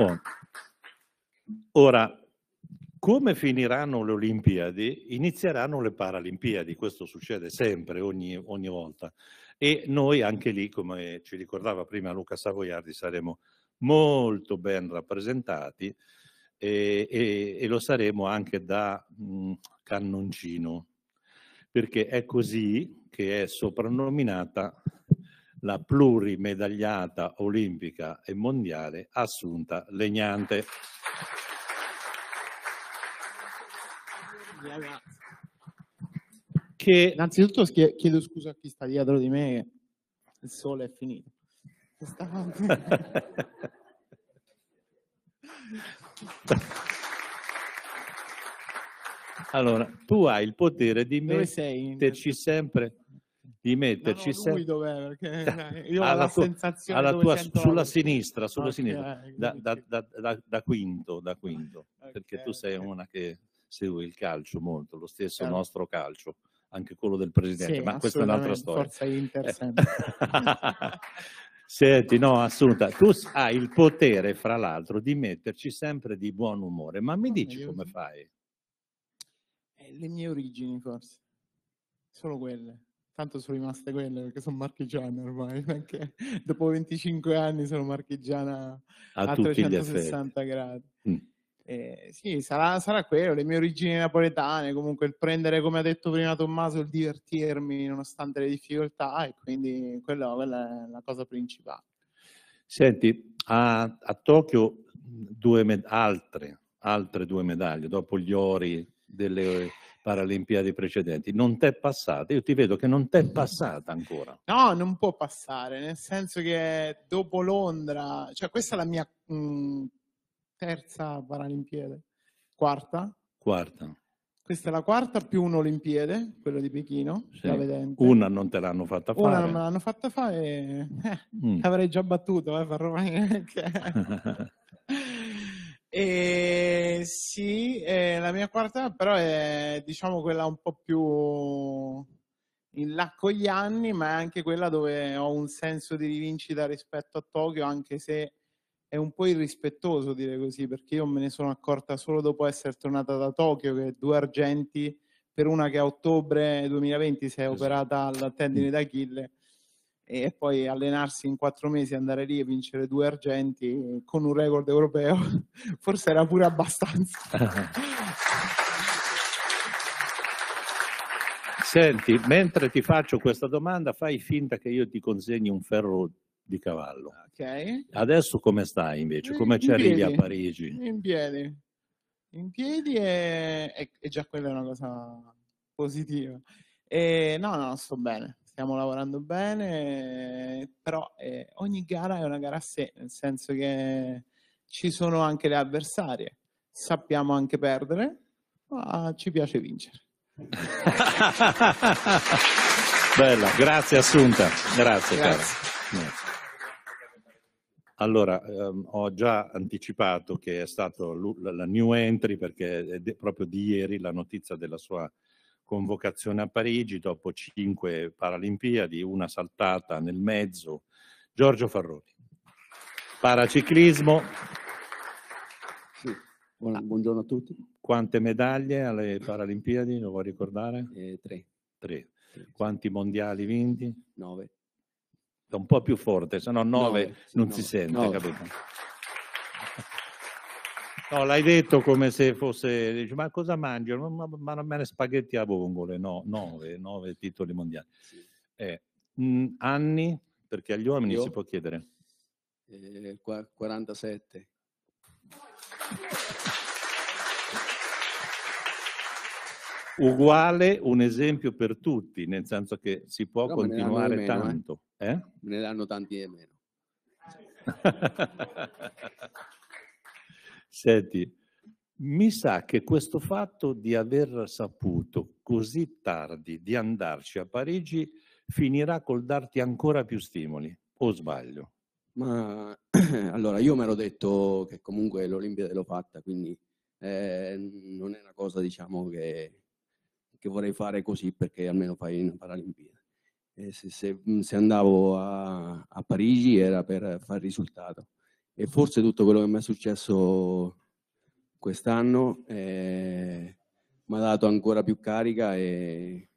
Oh. Ora, come finiranno le Olimpiadi, inizieranno le Paralimpiadi, questo succede sempre, ogni, ogni volta. E noi anche lì, come ci ricordava prima Luca Savoiardi, saremo molto ben rappresentati e, e, e lo saremo anche da mh, cannoncino, perché è così che è soprannominata la plurimedagliata olimpica e mondiale Assunta Legnante. Che... Innanzitutto chiedo scusa a chi sta dietro di me, il sole è finito. allora, tu hai il potere di metterci sempre di metterci no, no, se... dov'è, perché [LAUGHS] eh, io alla ho la tua, sensazione tua, sulla sinistra, sulla okay, sinistra da, da, da, da, quinto, da quinto okay, perché tu sei okay. una che segue il calcio molto, lo stesso certo. nostro calcio anche quello del presidente, sì, ma questa è un'altra storia. Forza Inter eh. [LAUGHS] Senti, no, assoluta. tu hai il potere, fra l'altro, di metterci sempre di buon umore, ma mi dici come fai? Eh, le mie origini, forse, solo quelle tanto sono rimaste quelle perché sono marchigiana ormai, perché [LAUGHS] dopo 25 anni sono marchigiana a, a 360 gradi. Mm. Eh, sì, sarà, sarà, quello, le mie origini napoletane, comunque il prendere, come ha detto prima Tommaso, il divertirmi nonostante le difficoltà e quindi quello, quella è la cosa principale. Senti, a, a Tokyo due med- altre, altre due medaglie, dopo gli ori delle eh, Paralimpiadi precedenti. Non t'è passata, io ti vedo che non t'è passata ancora. No, non può passare, nel senso che dopo Londra, cioè questa è la mia mh, mm, terza Paralimpiade, quarta. Quarta. Questa è la quarta più un'Olimpiade, quella di Pechino, sì. Una non te l'hanno fatta fare. Una non me l'hanno fatta fare, eh, mm. l'avrei [LAUGHS] già battuto, eh, per Romagna. [LAUGHS] E sì, eh, la mia quarta però è diciamo quella un po' più in là con gli anni, ma è anche quella dove ho un senso di rivincita rispetto a Tokyo, anche se è un po' irrispettoso dire così, perché io me ne sono accorta solo dopo essere tornata da Tokyo che due argenti per una che a ottobre 2020 si è esatto. operata al tendine d'Achille e poi allenarsi in quattro mesi, andare lì e vincere due argenti con un record europeo, [LAUGHS] forse era pure abbastanza. [LAUGHS] Senti, mentre ti faccio questa domanda, fai finta che io ti consegni un ferro di cavallo. Okay. Adesso come stai invece? Come in ci piedi, arrivi a Parigi? In piedi. In piedi e, già quella è una cosa positiva. E, no, no, sto bene stiamo lavorando bene, però eh, ogni gara è una gara a sé, nel senso che ci sono anche le avversarie, sappiamo anche perdere, ma ci piace vincere. [LAUGHS] Bella, grazie Assunta, grazie, grazie. grazie. Allora, ehm, ho già anticipato che è stato la new entry perché è proprio di ieri la notizia della sua convocazione a Parigi dopo cinque Paralimpiadi, una saltata nel mezzo. Giorgio Farroni. Paraciclismo. buongiorno a tutti. Quante medaglie alle Paralimpiadi, lo vuoi ricordare? Eh, tre. tre. Tre. Quanti mondiali vinti? Nove. Un po' più forte, se no nove, nove non sì, si nove. sente, nove. capito? No, l'hai detto come se fosse, dici, ma cosa mangio? Ma, ma non me ne spaghetti a vongole, no, nove, nove titoli mondiali. Eh, mh, mm, anni, perché agli uomini Io? si può chiedere. Eh, 47. Uguale un esempio per tutti, nel senso che si può Però continuare me eh. tanto. Meno, eh? Me ne danno tanti e meno. [LAUGHS] Senti, mi sa che questo fatto di aver saputo così tardi di andarci a Parigi finirà col darti ancora più stimoli, o sbaglio? Ma [CLEARS THROAT] allora io mi ero detto che comunque l'Olimpiade l'ho fatta, quindi eh, non è una cosa diciamo che, che, vorrei fare così perché almeno fai una Paralimpiade. Se, se, se, andavo a, a Parigi era per fare risultato e forse tutto quello che mi è successo quest'anno eh, mi ha dato ancora più carica e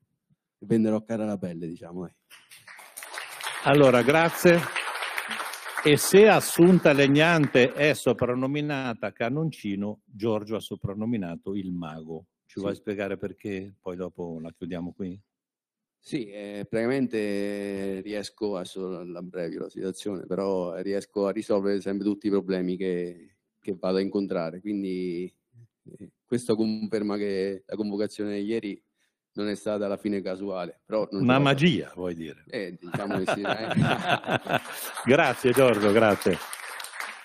venderò cara la pelle, diciamo. Allora, grazie. E se Assunta Legnante è soprannominata Canoncino, Giorgio ha soprannominato il mago. Ci sì. vuoi spiegare perché? Poi dopo la chiudiamo qui. Sì, eh, praticamente riesco, a l'abbrevio la situazione, però riesco a risolvere sempre tutti i problemi che, che vado a incontrare, quindi eh, questo conferma che la convocazione di ieri non è stata alla fine casuale. Una magia, fatto. vuoi dire. Eh, diciamo sì, [LAUGHS] grazie Giorgio, grazie.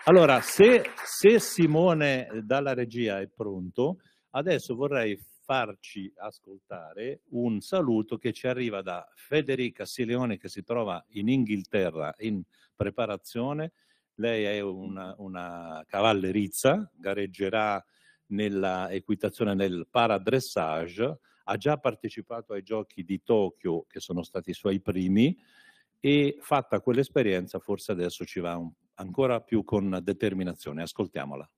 Allora, se, se Simone dalla regia è pronto, adesso vorrei farci ascoltare un saluto che ci arriva da Federica Sileone che si trova in Inghilterra in preparazione. Lei è una, una cavallerizza, gareggerà nella equitazione nel paradressage, ha già partecipato ai giochi di Tokyo che sono stati i suoi primi e fatta quell'esperienza forse adesso ci va un, ancora più con determinazione. Ascoltiamola.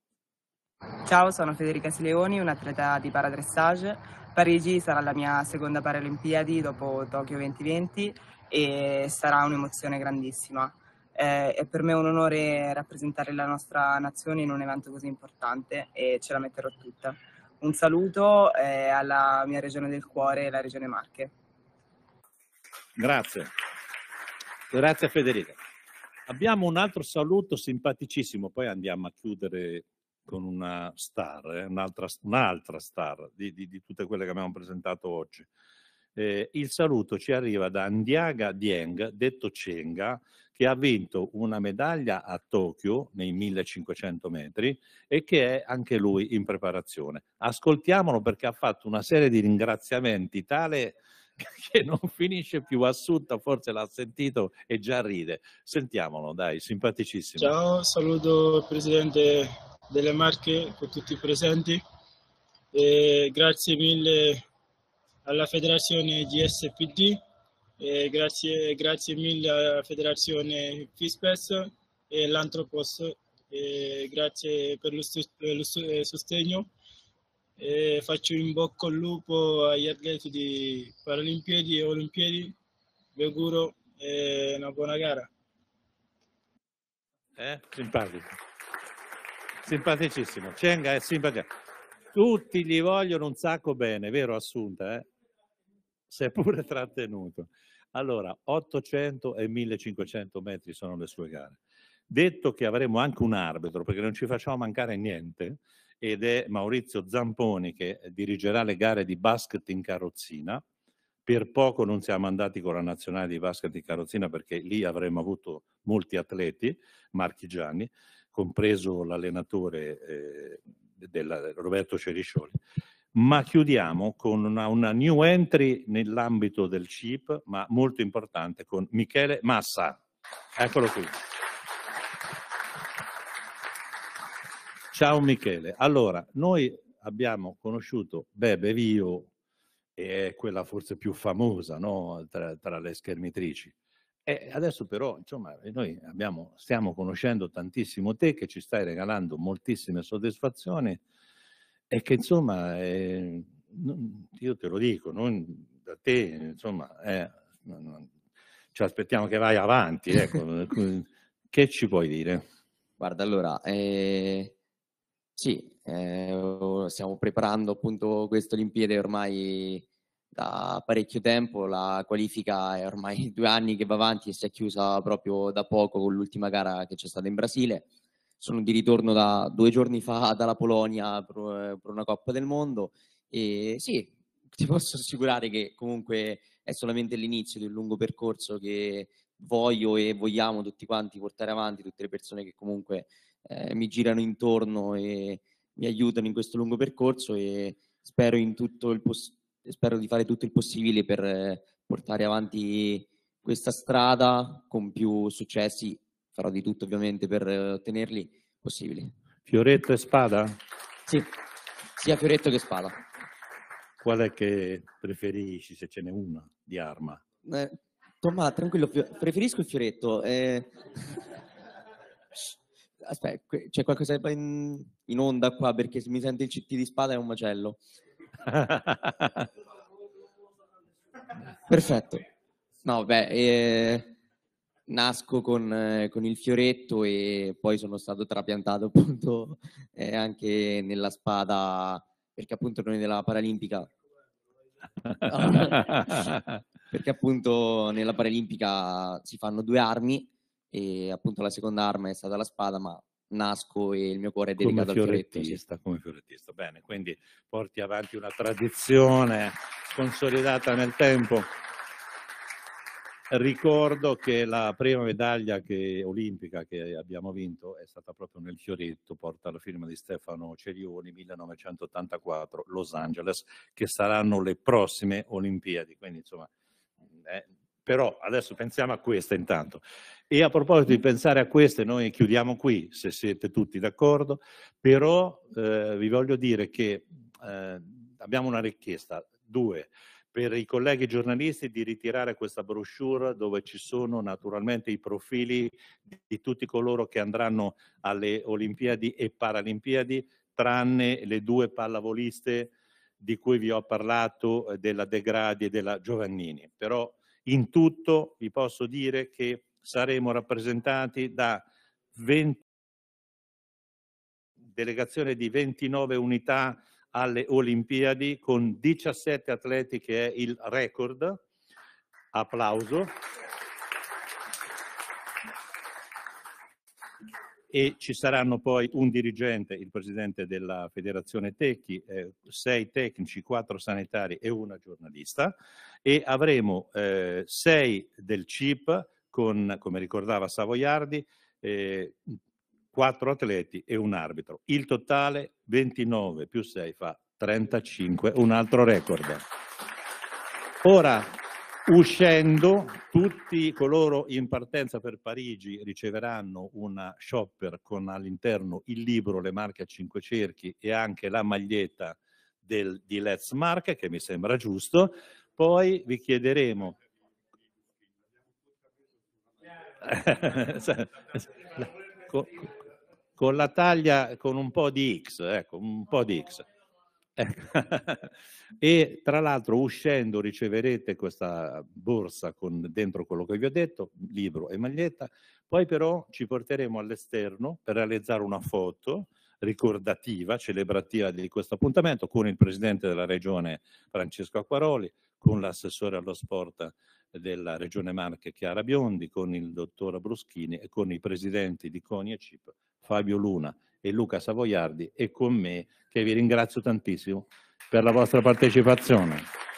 Ciao, sono Federica Sileoni, un atleta di paradressage. Parigi sarà la mia seconda Paralimpiadi dopo Tokyo 2020 e sarà un'emozione grandissima. Eh, è per me un onore rappresentare la nostra nazione in un evento così importante e ce la metterò tutta. Un saluto eh, alla mia regione del cuore, la regione Marche. Grazie, grazie Federica. Abbiamo un altro saluto simpaticissimo, poi andiamo a chiudere con una star, eh, un'altra, un'altra, star di, di, di, tutte quelle che abbiamo presentato oggi. Eh, il saluto ci arriva da Andiaga Dieng, detto Cenga, che ha vinto una medaglia a Tokyo nei 1500 metri e che è anche lui in preparazione. Ascoltiamolo perché ha fatto una serie di ringraziamenti tale [LAUGHS] che non finisce più assunta, forse l'ha sentito e già ride. Sentiamolo, dai, simpaticissimo. Ciao, saluto il presidente delle Marche con tutti i presenti. E grazie mille alla Federazione GSPD, grazie, grazie, mille alla Federazione FISPES e all'Antropos, grazie per lo, lo eh, sostegno. E faccio in bocca al lupo agli atleti di Paralimpiadi e Olimpiadi. Vi auguro eh, una buona gara. Eh, simpatico simpaticissimo. Cenga è simpatico. Tutti gli vogliono un sacco bene, vero Assunta? Eh? Seppure trattenuto. Allora, 800 e 1500 metri sono le sue gare. Detto che avremo anche un arbitro, perché non ci facciamo mancare niente, ed è Maurizio Zamponi che dirigerà le gare di basket in carrozzina. Per poco non siamo andati con la nazionale di basket in carrozzina perché lì avremmo avuto molti atleti marchigiani compreso l'allenatore eh, della, Roberto Ceriscioli. Ma chiudiamo con una, una new entry nell'ambito del CIP, ma molto importante, con Michele Massa. Eccolo qui. Ciao Michele. Allora, noi abbiamo conosciuto Bebe Rio, che è quella forse più famosa no? tra, tra, le schermitrici. E eh, adesso però, insomma, eh, noi abbiamo, stiamo conoscendo tantissimo te, che ci stai regalando moltissime soddisfazioni e che, insomma, eh, io te lo dico, non da te, insomma, eh, ci aspettiamo che vai avanti. Ecco. [LAUGHS] che ci puoi dire? Guarda, allora, eh, sì, eh, stiamo preparando appunto queste Olimpiadi ormai da parecchio tempo, la qualifica è ormai [LAUGHS] due anni che va avanti e si è chiusa proprio da poco con l'ultima gara che c'è stata in Brasile. Sono di ritorno da due giorni fa [LAUGHS] dalla Polonia eh, per, una Coppa del Mondo e sì, ti [LAUGHS] posso assicurare che comunque è solamente l'inizio di un lungo percorso che voglio e vogliamo tutti quanti portare avanti, tutte le persone che comunque eh, mi girano intorno e mi aiutano in questo lungo percorso e spero in tutto il possibile spero di fare tutto il possibile per eh, portare avanti questa strada con più successi. Farò di tutto ovviamente per eh, ottenerli possibili. Fioretto e spada? Sì, sia fioretto che spada. Qual è che preferisci, se ce n'è una, di arma? Eh, Tomma, tranquillo, preferisco il fioretto. Eh... Aspetta, c'è qualcosa in, onda qua perché se mi sente il CT di spada è un macello. Perfetto. No, beh, eh, nasco con, eh, con, il fioretto e poi sono stato trapiantato [LAUGHS] appunto eh, anche nella spada, perché appunto noi della Paralimpica... [LAUGHS] perché appunto nella Paralimpica si fanno due armi e appunto la seconda arma è stata la spada, ma nasco e il mio cuore è dedicato come al fiorettista. Come fiorettista, bene, quindi porti avanti una tradizione consolidata nel tempo. Ricordo che la prima medaglia che, olimpica che abbiamo vinto è stata proprio nel Fioretto, porta la firma di Stefano Cerioni, 1984, Los Angeles, che saranno le prossime Olimpiadi. Quindi insomma, eh, però adesso pensiamo a questa intanto. E a proposito di mm. pensare a queste, noi chiudiamo qui, se siete tutti d'accordo, però eh, vi voglio dire che eh, abbiamo una richiesta, due, per i colleghi giornalisti di ritirare questa brochure dove ci sono naturalmente i profili di tutti coloro che andranno alle Olimpiadi e Paralimpiadi, tranne le due pallavoliste di cui vi ho parlato, eh, della De Gradi e della Giovannini. Però in tutto vi posso dire che saremo rappresentati da 20 delegazione di 29 unità alle Olimpiadi con 17 atleti che è il record. Applauso. e ci saranno poi un dirigente, il presidente della federazione Tecchi, eh, sei tecnici, quattro sanitari e una giornalista e avremo eh, sei del CIP con, come ricordava Savoiardi, eh, quattro atleti e un arbitro. Il totale 29 più 6 fa 35, un altro record. Ora, Uscendo, tutti coloro in partenza per Parigi riceveranno una shopper con all'interno il libro Le marche a cinque cerchi e anche la maglietta del, di Let's Mark, che mi sembra giusto. Poi vi chiederemo... [LAUGHS] con, la taglia, con un po' di X, ecco, un po' di X. Ecco. [LAUGHS] e tra l'altro uscendo riceverete questa borsa con dentro quello che vi ho detto, libro e maglietta, poi però ci porteremo all'esterno per realizzare una foto ricordativa, celebrativa di questo appuntamento con il presidente della regione Francesco Acquaroli, con l'assessore allo sport della regione Marche Chiara Biondi, con il dottor Bruschini e con i presidenti di CONI e CIP Fabio Luna e Luca Savoiardi e con me che vi ringrazio tantissimo per la vostra partecipazione.